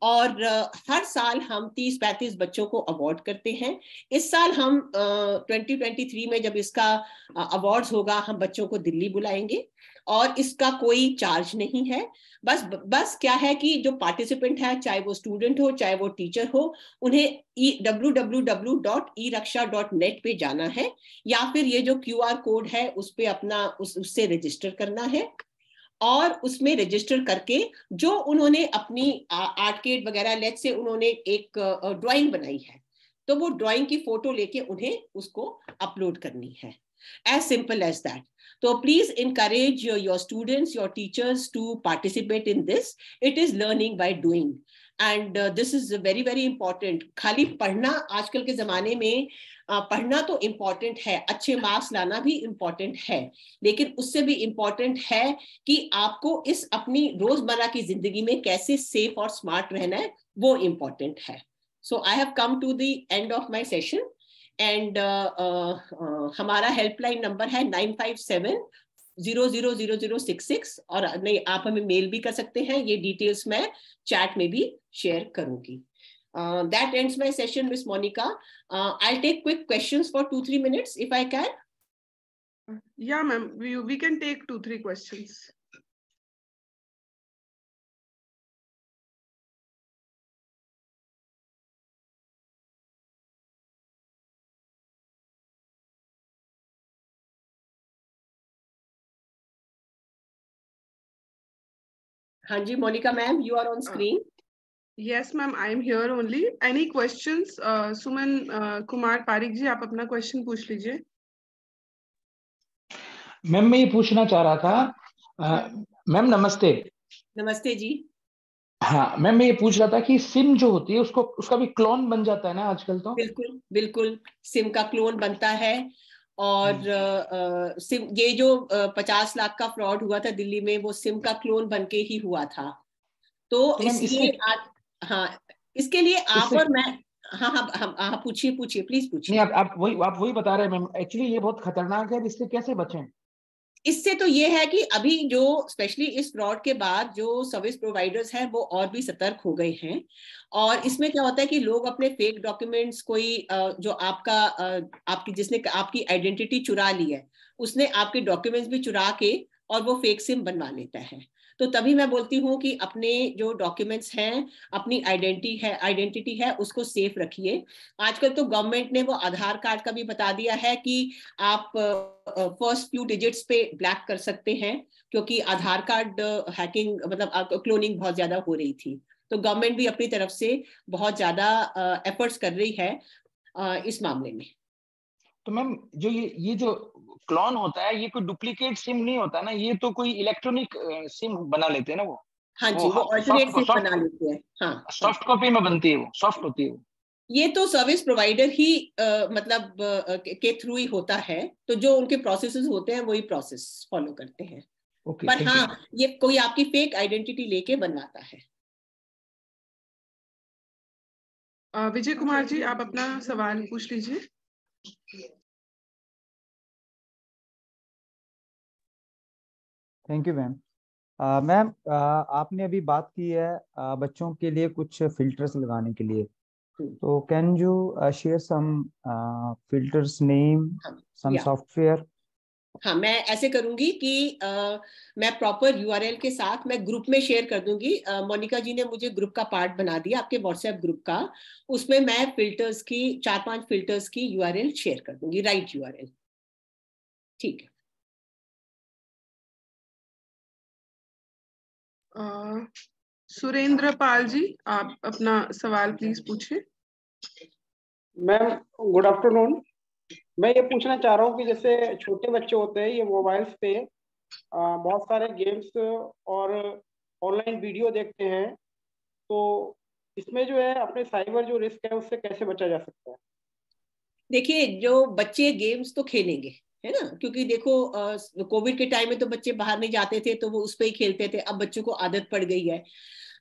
S2: और हर साल हम 30-35 बच्चों को अवार्ड करते हैं इस साल हम 2023 में जब इसका अवार्ड्स होगा हम बच्चों को दिल्ली बुलाएंगे और इसका कोई चार्ज नहीं है बस बस क्या है कि जो पार्टिसिपेंट है चाहे वो स्टूडेंट हो चाहे वो टीचर हो उन्हें ई W W W dot e Raksha dot net पे जाना है या फिर ये जो क्यू आर कोड है उस पर अपना उस उससे रजिस्टर करना है और उसमें रजिस्टर करके जो उन्होंने अपनी आर्टकेट वगैरह लेट से उन्होंने एक ड्राइंग बनाई है तो वो ड्राइंग की फोटो लेके उन्हें उसको अपलोड करनी है एज सिंपल एज दैट तो please encourage your students your teachers to participate in this it is learning by doing and this is very very important खाली पढ़ना आजकल के जमाने में पढ़ना तो इम्पॉर्टेंट है अच्छे मार्क्स लाना भी इम्पॉर्टेंट है लेकिन उससे भी इम्पॉर्टेंट है कि आपको इस अपनी रोजमर्रा की जिंदगी में कैसे सेफ और स्मार्ट रहना है वो इम्पॉर्टेंट है so I have come to the end of my session and हमारा हेल्पलाइन नंबर है nine five seven zero zero zero zero six six और नहीं आप हमें मेल भी कर सकते हैं ये डिटेल्स मैं चैट में भी शेयर करूंगी that ends my session Miss Monica I take quick questions for two three minutes if I can या ma'am we can take two three questions
S1: हाँ जी Monica ma'am you are on screen yes yes ma'am I am here only any questions Suman Kumar Parik ji आप अपना क्वेश्चन पूछ लीजिए मैम मैं ये पूछना चाह रहा था मैम uh, नमस्ते नमस्ते जी हाँ मैम मैं ये पूछ रहा था कि सिम जो होती है उसको उसका भी क्लोन बन जाता है ना आजकल
S2: तो बिल्कुल बिल्कुल सिम का क्लोन बनता है और आ, हम्म। आ, सिम ये जो पचास लाख का फ्रॉड हुआ था दिल्ली में वो सिम का क्लोन बनके ही हुआ था तो, तो इसलिए इसके... हाँ इसके लिए आप और मैं हाँ हाँ हाँ हाँ पूछिए पूछिए प्लीज पूछिए नहीं आप आप वही आप वही बता रहे हैं मैम एक्चुअली ये बहुत खतरनाक है इससे कैसे बचें इससे तो ये है कि अभी जो स्पेशली इस फ्रॉड के बाद जो सर्विस प्रोवाइडर्स हैं वो और भी सतर्क हो गए हैं और इसमें क्या होता है कि लोग अपने फेक डॉक्यूमेंट्स कोई जो आपका आपकी जिसने आपकी आइडेंटिटी चुरा ली है उसने आपके डॉक्यूमेंट्स भी चुरा के और वो फेक सिम बनवा लेता है तो तभी मैं बोलती हूँ कि अपने जो डॉक्यूमेंट्स हैं अपनी आइडेंटिटी है आइडेंटिटी है उसको सेफ रखिए आजकल तो गवर्नमेंट ने वो आधार कार्ड का भी बता दिया है कि आप फर्स्ट फ्यू डिजिट्स पे ब्लैक कर सकते हैं क्योंकि आधार कार्ड हैकिंग मतलब क्लोनिंग बहुत ज्यादा हो रही थी तो गवर्नमेंट भी अपनी तरफ से बहुत ज्यादा एफर्ट्स कर रही है इस मामले में तो मैम जो ये ये जो क्लोन होता है ये कोई डुप्लीकेट सिम नहीं होता ना ये तो कोई इलेक्ट्रॉनिक सिम बना लेते हैं ना वो हाँ जी वो ऑल्टरनेट हाँ, सिम बना
S1: लेते हैं सॉफ्ट हाँ। कॉपी में बनती है वो सॉफ्ट होती है वो
S2: ये तो सर्विस प्रोवाइडर ही आ, मतलब आ, के थ्रू ही होता है तो जो उनके प्रोसेस होते हैं वही प्रोसेस फॉलो करते हैं okay, पर हाँ ये कोई आपकी फेक आइडेंटिटी लेके बनवाता है विजय कुमार जी आप
S1: अपना सवाल पूछ लीजिए थैंक यू मैम मैम आपने अभी बात की है uh, बच्चों के लिए कुछ फिल्टर्स लगाने के लिए hmm. तो can you share some filters name some software
S2: हाँ मैं ऐसे करूंगी कि आ, uh, मैं प्रॉपर यूआरएल के साथ मैं ग्रुप में शेयर कर दूंगी uh, मोनिका जी ने मुझे ग्रुप का पार्ट बना दिया आपके व्हाट्सएप ग्रुप का उसमें मैं फिल्टर्स की चार पांच फिल्टर्स की यूआरएल शेयर कर दूंगी राइट यूआरएल ठीक है
S1: सुरेंद्र पाल जी आप अपना सवाल प्लीज पूछे मैम गुड आफ्टरनून मैं ये पूछना चाह रहा हूँ कि जैसे छोटे बच्चे होते हैं ये मोबाइल्स पे बहुत सारे गेम्स और ऑनलाइन वीडियो
S2: देखते हैं तो इसमें जो है अपने साइबर जो रिस्क है उससे कैसे बचा जा सकता है देखिए जो बच्चे गेम्स तो खेलेंगे है ना क्योंकि देखो कोविड के टाइम में तो बच्चे बाहर नहीं जाते थे तो वो उस पर ही खेलते थे अब बच्चों को आदत पड़ गई है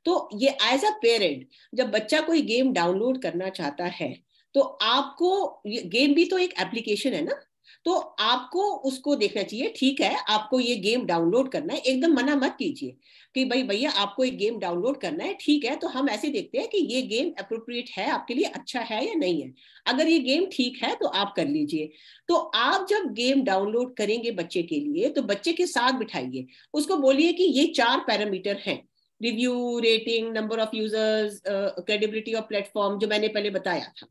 S2: तो ये एज अ पेरेंट जब बच्चा कोई गेम डाउनलोड करना चाहता है तो आपको गेम भी तो एक एप्लीकेशन है ना तो आपको उसको देखना चाहिए ठीक है आपको ये गेम डाउनलोड करना है एकदम मना मत कीजिए कि भाई भैया आपको ये गेम डाउनलोड करना है ठीक है तो हम ऐसे देखते हैं कि ये गेम अप्रोप्रिएट है आपके लिए अच्छा है या नहीं है अगर ये गेम ठीक है तो आप कर लीजिए तो आप जब गेम डाउनलोड करेंगे बच्चे के लिए तो बच्चे के साथ बिठाइए उसको बोलिए कि ये चार पैरामीटर हैं review rating number of users credibility of platform जो मैंने पहले बताया था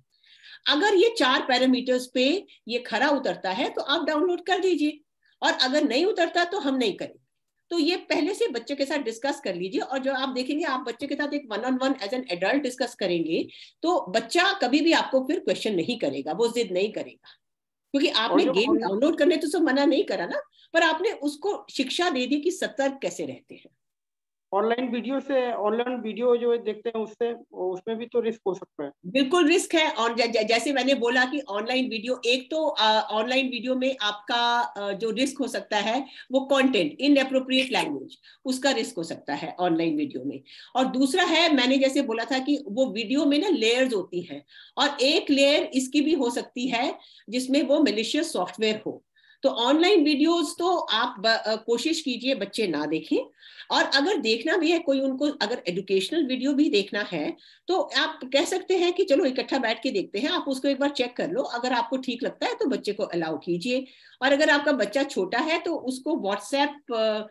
S2: अगर ये चार पैरामीटर्स पे ये खरा उतरता है तो आप डाउनलोड कर दीजिए और अगर नहीं उतरता तो हम नहीं करेंगे तो ये पहले से बच्चे के साथ डिस्कस कर लीजिए और जो आप देखेंगे आप बच्चे के साथ एक one on one as an adult discuss करेंगे तो बच्चा कभी भी आपको फिर क्वेश्चन नहीं करेगा वो जिद नहीं करेगा क्योंकि आपने गेम डाउनलोड करने तो सब मना नहीं करा ना पर आपने उसको शिक्षा दे दी कि सतर्क कैसे रहते हैं ऑनलाइन वीडियो से ऑनलाइन वीडियो जो देखते हैं उससे उसमें भी तो रिस्क हो सकता है बिल्कुल रिस्क है और ज, ज, जैसे मैंने बोला कि ऑनलाइन वीडियो एक तो ऑनलाइन वीडियो में आपका जो रिस्क हो सकता है वो कंटेंट इन अप्रोप्रिएट लैंग्वेज उसका रिस्क हो सकता है ऑनलाइन वीडियो में और दूसरा है मैंने जैसे बोला था कि वो वीडियो में ना लेयर्स होती है और एक लेयर इसकी भी हो सकती है जिसमें वो मिलिशियस सॉफ्टवेयर हो तो ऑनलाइन वीडियोस तो आप कोशिश कीजिए बच्चे ना देखें और अगर देखना भी है कोई उनको अगर एजुकेशनल वीडियो भी देखना है तो आप कह सकते हैं कि चलो इकट्ठा बैठ के देखते हैं आप उसको एक बार चेक कर लो अगर आपको ठीक लगता है तो बच्चे को अलाउ कीजिए और अगर आपका बच्चा छोटा है तो उसको व्हाट्सएप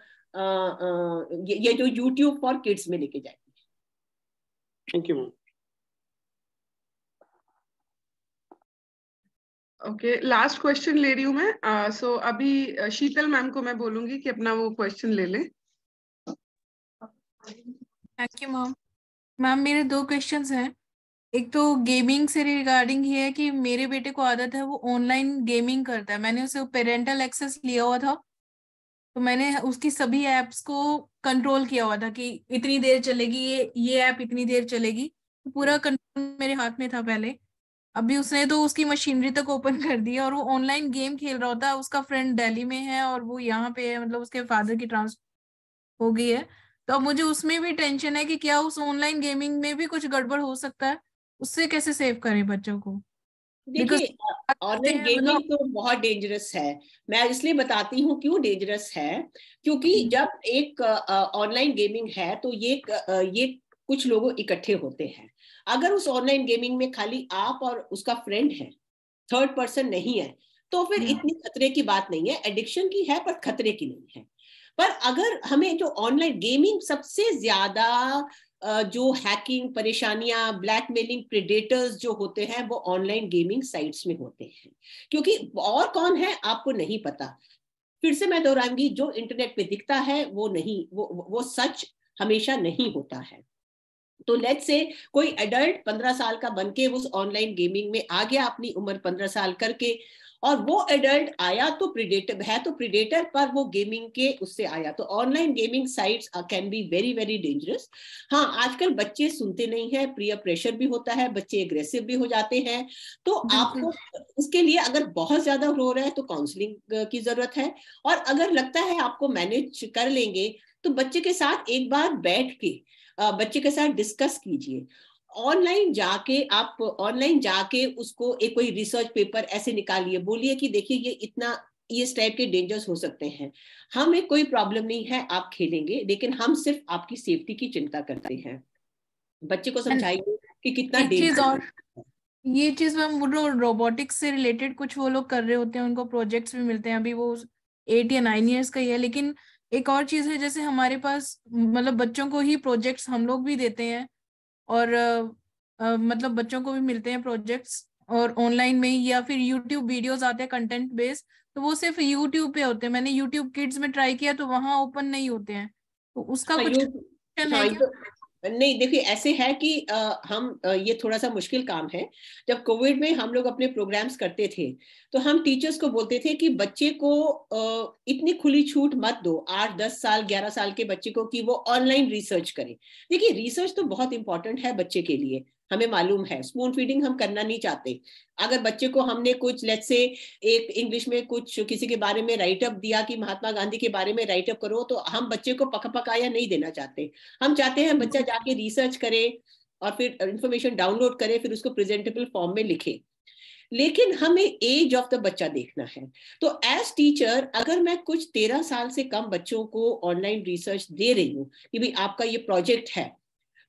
S2: ये जो यूट्यूब फॉर किड्स में लेके जाएंगे
S3: thank you ma'am
S1: okay last question ले रही हूँ मैं सो uh, so, अभी uh, शीतल मैम को मैं बोलूंगी कि अपना वो क्वेश्चन ले लें
S3: थैंक यू मैम मैम मेरे दो क्वेश्चंस हैं एक तो गेमिंग से रिगार्डिंग ये है कि मेरे बेटे को आदत है वो ऑनलाइन गेमिंग करता है मैंने उसे पेरेंटल एक्सेस लिया हुआ था तो मैंने उसकी सभी एप्स को कंट्रोल किया हुआ था कि इतनी देर चलेगी ये ये ऐप इतनी देर चलेगी तो पूरा कंट्रोल मेरे हाथ में था पहले अभी उसने तो उसकी मशीनरी तक ओपन कर दी और वो ऑनलाइन गेम खेल रहा होता है उसका फ्रेंड दिल्ली में है और वो यहाँ पे है मतलब उसके फादर की ट्रांस हो गई है तो अब मुझे उसमें भी टेंशन है कि क्या उस ऑनलाइन गेमिंग में भी कुछ गड़बड़ हो सकता है उससे कैसे सेव करें बच्चों को
S2: ऑनलाइन मतलब गेमिंग तो बहुत डेंजरस है मैं इसलिए बताती हूँ क्यों डेंजरस है क्योंकि हम्म। जब एक ऑनलाइन गेमिंग है तो ये ये कुछ लोग इकट्ठे होते हैं अगर उस ऑनलाइन गेमिंग में खाली आप और उसका फ्रेंड है थर्ड पर्सन नहीं है तो फिर हम्म। इतनी खतरे की बात नहीं है एडिक्शन की है पर खतरे की नहीं है पर अगर हमें जो ऑनलाइन गेमिंग सबसे ज्यादा जो हैकिंग परेशानियां ब्लैकमेलिंग प्रिडेटर्स जो होते हैं वो ऑनलाइन गेमिंग साइट्स में होते हैं क्योंकि और कौन है आपको नहीं पता फिर से मैं दोहराऊंगी जो इंटरनेट पे दिखता है वो नहीं वो वो सच हमेशा नहीं होता है तो लेट से कोई एडल्ट पंद्रह साल का बन के उस ऑनलाइन गेमिंग में आ गया अपनी उम्र पंद्रह साल करके और वो एडल्ट आया तो प्रिडेटर है तो प्रिडेटर पर वो गेमिंग के उससे आया तो online gaming sites can be very very dangerous हाँ आजकल बच्चे सुनते नहीं है प्रिय प्रेशर भी होता है बच्चे एग्रेसिव भी हो जाते हैं तो आपको उसके लिए अगर बहुत ज्यादा रो रहा है तो काउंसलिंग की जरूरत है और अगर लगता है आपको मैनेज कर लेंगे तो बच्चे के साथ एक बार बैठ के बच्चे के साथ डिस्कस कीजिए ऑनलाइन जाके आप ऑनलाइन जाके उसको एक कोई रिसर्च पेपर ऐसे निकालिए बोलिए कि देखिए ये इतना ये इस टाइप के डेंजर्स हो सकते हैं हमें कोई प्रॉब्लम नहीं है आप खेलेंगे लेकिन हम सिर्फ आपकी सेफ्टी की चिंता करते हैं बच्चे को समझाइए कि कितना डेंजर और ये चीज
S3: मैम वो रोबोटिक्स से रिलेटेड कुछ वो लोग कर रहे होते हैं उनको प्रोजेक्ट्स भी मिलते हैं अभी वो एट या नाइन इयर्स का ही है लेकिन एक और चीज है जैसे हमारे पास मतलब बच्चों को ही प्रोजेक्ट्स हम लोग भी देते हैं और आ, मतलब बच्चों को भी मिलते हैं प्रोजेक्ट्स और ऑनलाइन में या फिर यूट्यूब वीडियोस आते हैं कंटेंट बेस्ड तो वो सिर्फ यूट्यूब पे होते हैं मैंने यूट्यूब किड्स में ट्राई किया तो वहां ओपन नहीं होते हैं
S2: तो उसका अच्छा, कुछ है तो नहीं देखिए ऐसे है कि आ, हम आ, ये थोड़ा सा मुश्किल काम है जब कोविड में हम लोग अपने प्रोग्राम्स करते थे तो हम टीचर्स को बोलते थे कि बच्चे को आ, इतनी खुली छूट मत दो आठ दस साल ग्यारह साल के बच्चे को कि वो ऑनलाइन रिसर्च करे देखिए रिसर्च तो बहुत इंपॉर्टेंट है बच्चे के लिए हमें मालूम है स्पून फीडिंग हम करना नहीं चाहते अगर बच्चे को हमने कुछ लेट से एक इंग्लिश में कुछ किसी के बारे में राइटअप दिया कि महात्मा गांधी के बारे में राइटअप करो तो हम बच्चे को पका पकाया नहीं देना चाहते हम चाहते हैं बच्चा जाके रिसर्च करे और फिर इंफॉर्मेशन डाउनलोड करे फिर उसको प्रेजेंटेबल फॉर्म में लिखे लेकिन हमें एज ऑफ द बच्चा देखना है तो एज टीचर अगर मैं कुछ तेरह साल से कम बच्चों को ऑनलाइन रिसर्च दे रही हूँ कि भाई आपका ये प्रोजेक्ट है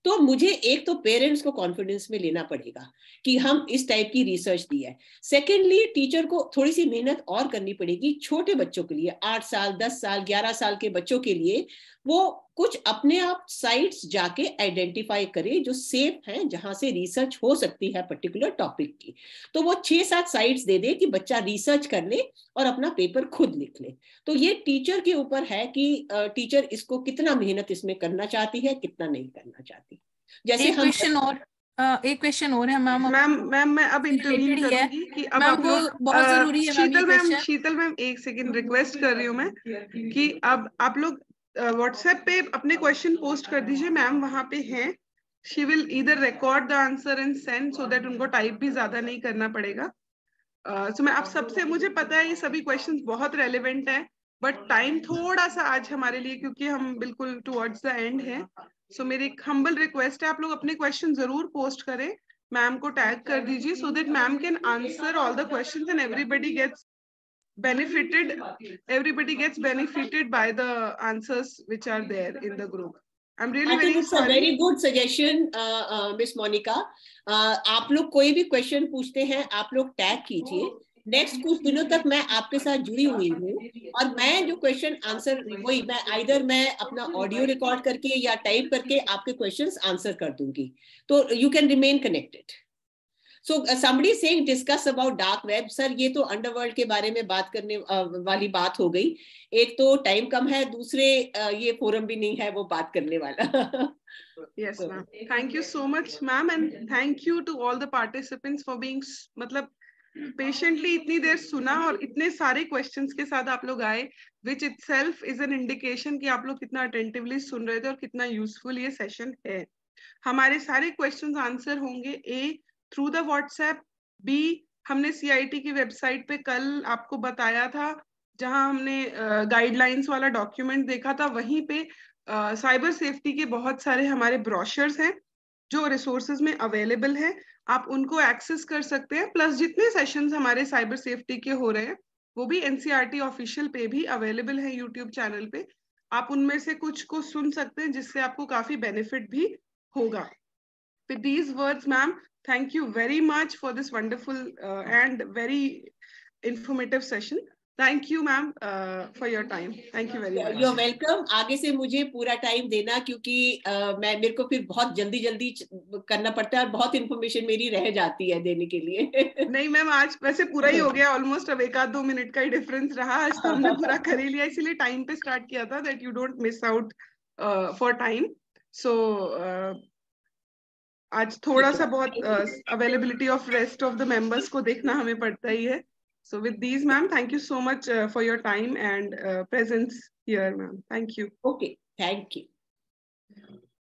S2: तो मुझे एक तो पेरेंट्स को कॉन्फिडेंस में लेना पड़ेगा कि हम इस टाइप की रिसर्च दी है सेकेंडली टीचर को थोड़ी सी मेहनत और करनी पड़ेगी छोटे बच्चों के लिए आठ साल दस साल ग्यारह साल के बच्चों के लिए वो कुछ अपने आप साइट्स जाके आइडेंटिफाई करे जो सेफ हैं जहां से रिसर्च हो सकती है पर्टिकुलर टॉपिक की तो वो छह सात साइट्स दे दे कि बच्चा रिसर्च कर ले और अपना पेपर खुद लिख ले तो ये टीचर के ऊपर है कि टीचर इसको कितना मेहनत इसमें करना चाहती है कितना नहीं करना चाहती जैसे हम क्वेश्चन और Uh, एक क्वेश्चन और है मैम मैम मैम मैं अब इंटरव्यू
S3: करूंगी कि अब आप लोग बहुत जरूरी है शीतल मैम
S1: शीतल मैम एक सेकंड रिक्वेस्ट कर रही हूँ मैं कि अब आप लोग व्हाट्सएप पे अपने क्वेश्चन पोस्ट कर दीजिए मैम वहां पे हैं शी विल इधर record the answer and send so that उनको टाइप भी ज्यादा नहीं करना पड़ेगा सो uh, so मैं आप सबसे मुझे पता है ये सभी क्वेश्चन बहुत रेलिवेंट है बट टाइम थोड़ा सा आज हमारे लिए क्योंकि हम बिल्कुल टूवर्ड्स द एंड है सो so, मेरी एक हम्बल रिक्वेस्ट है आप लोग अपने क्वेश्चन जरूर पोस्ट करें मैम को टैग कर दीजिए so that ma'am can answer all the question and everybody gets benefited everybody gets benefited by the answers which are there in the group I'm really I think it's sorry. a very good
S2: suggestion, uh, uh, Miss Monica. Uh, आप लोग कोई भी क्वेश्चन पूछते हैं आप लोग टैग कीजिए नेक्स्ट कुछ दिनों तक मैं आपके साथ जुड़ी हुई हूँ और मैं जो क्वेश्चन आंसर वही मैं आइधर मैं अपना ऑडियो रिकॉर्ड करके या टाइप करके आपके क्वेश्चंस आंसर कर दूंगी तो you can remain connected so somebody saying discuss about dark web sir ये तो अंडरवर्ल्ड के बारे में बात करने uh, वाली बात हो गई एक तो टाइम कम है दूसरे uh, ये फोरम भी नहीं है वो बात करने वाला
S1: yes so, ma'am thank you so much ma'am and thank you to all the participants for being मतलब पेशेंटली इतनी देर सुना और इतने सारे क्वेश्चंस के साथ आप लोग आए which itself is an indication कि आप लोग कितना अटेंटिवली सुन रहे थे और कितना यूजफुल ये सेशन है हमारे सारे क्वेश्चंस आंसर होंगे A through the WhatsApp B हमने सीआईटी की वेबसाइट पे कल आपको बताया था जहां हमने गाइडलाइंस uh, वाला डॉक्यूमेंट देखा था वहीं पे साइबर uh, सेफ्टी के बहुत सारे हमारे ब्रॉशर्स हैं जो रिसोर्सेज में अवेलेबल हैं आप उनको एक्सेस कर सकते हैं प्लस जितने सेशंस हमारे साइबर सेफ्टी के हो रहे हैं वो भी एनसीईआरटी ऑफिशियल e पे भी अवेलेबल है यूट्यूब चैनल पे आप उनमें से कुछ को सुन सकते हैं जिससे आपको काफी बेनिफिट भी होगा with these words ma'am Thank you very much for this wonderful uh, and very informative session. Thank you ma'am for your
S2: time thank you very much you welcome आगे से मुझे पूरा टाइम देना क्योंकि uh, मैं मेरे को फिर बहुत जल्दी जल्दी करना पड़ता है और बहुत इन्फॉर्मेशन मेरी रह जाती है देने के लिए नहीं मैम आज वैसे पूरा ही हो
S1: गया ऑलमोस्ट अब एक आध दो मिनट का ही डिफरेंस रहा आज तो हमने पूरा कर ही लिया इसीलिए टाइम पे स्टार्ट किया था that you don't miss out for time so आज थोड़ा सा बहुत availability of rest of the members को देखना हमें पड़ता ही है so with these ma'am thank you so much for your time and presence here ma'am thank you okay
S2: thank you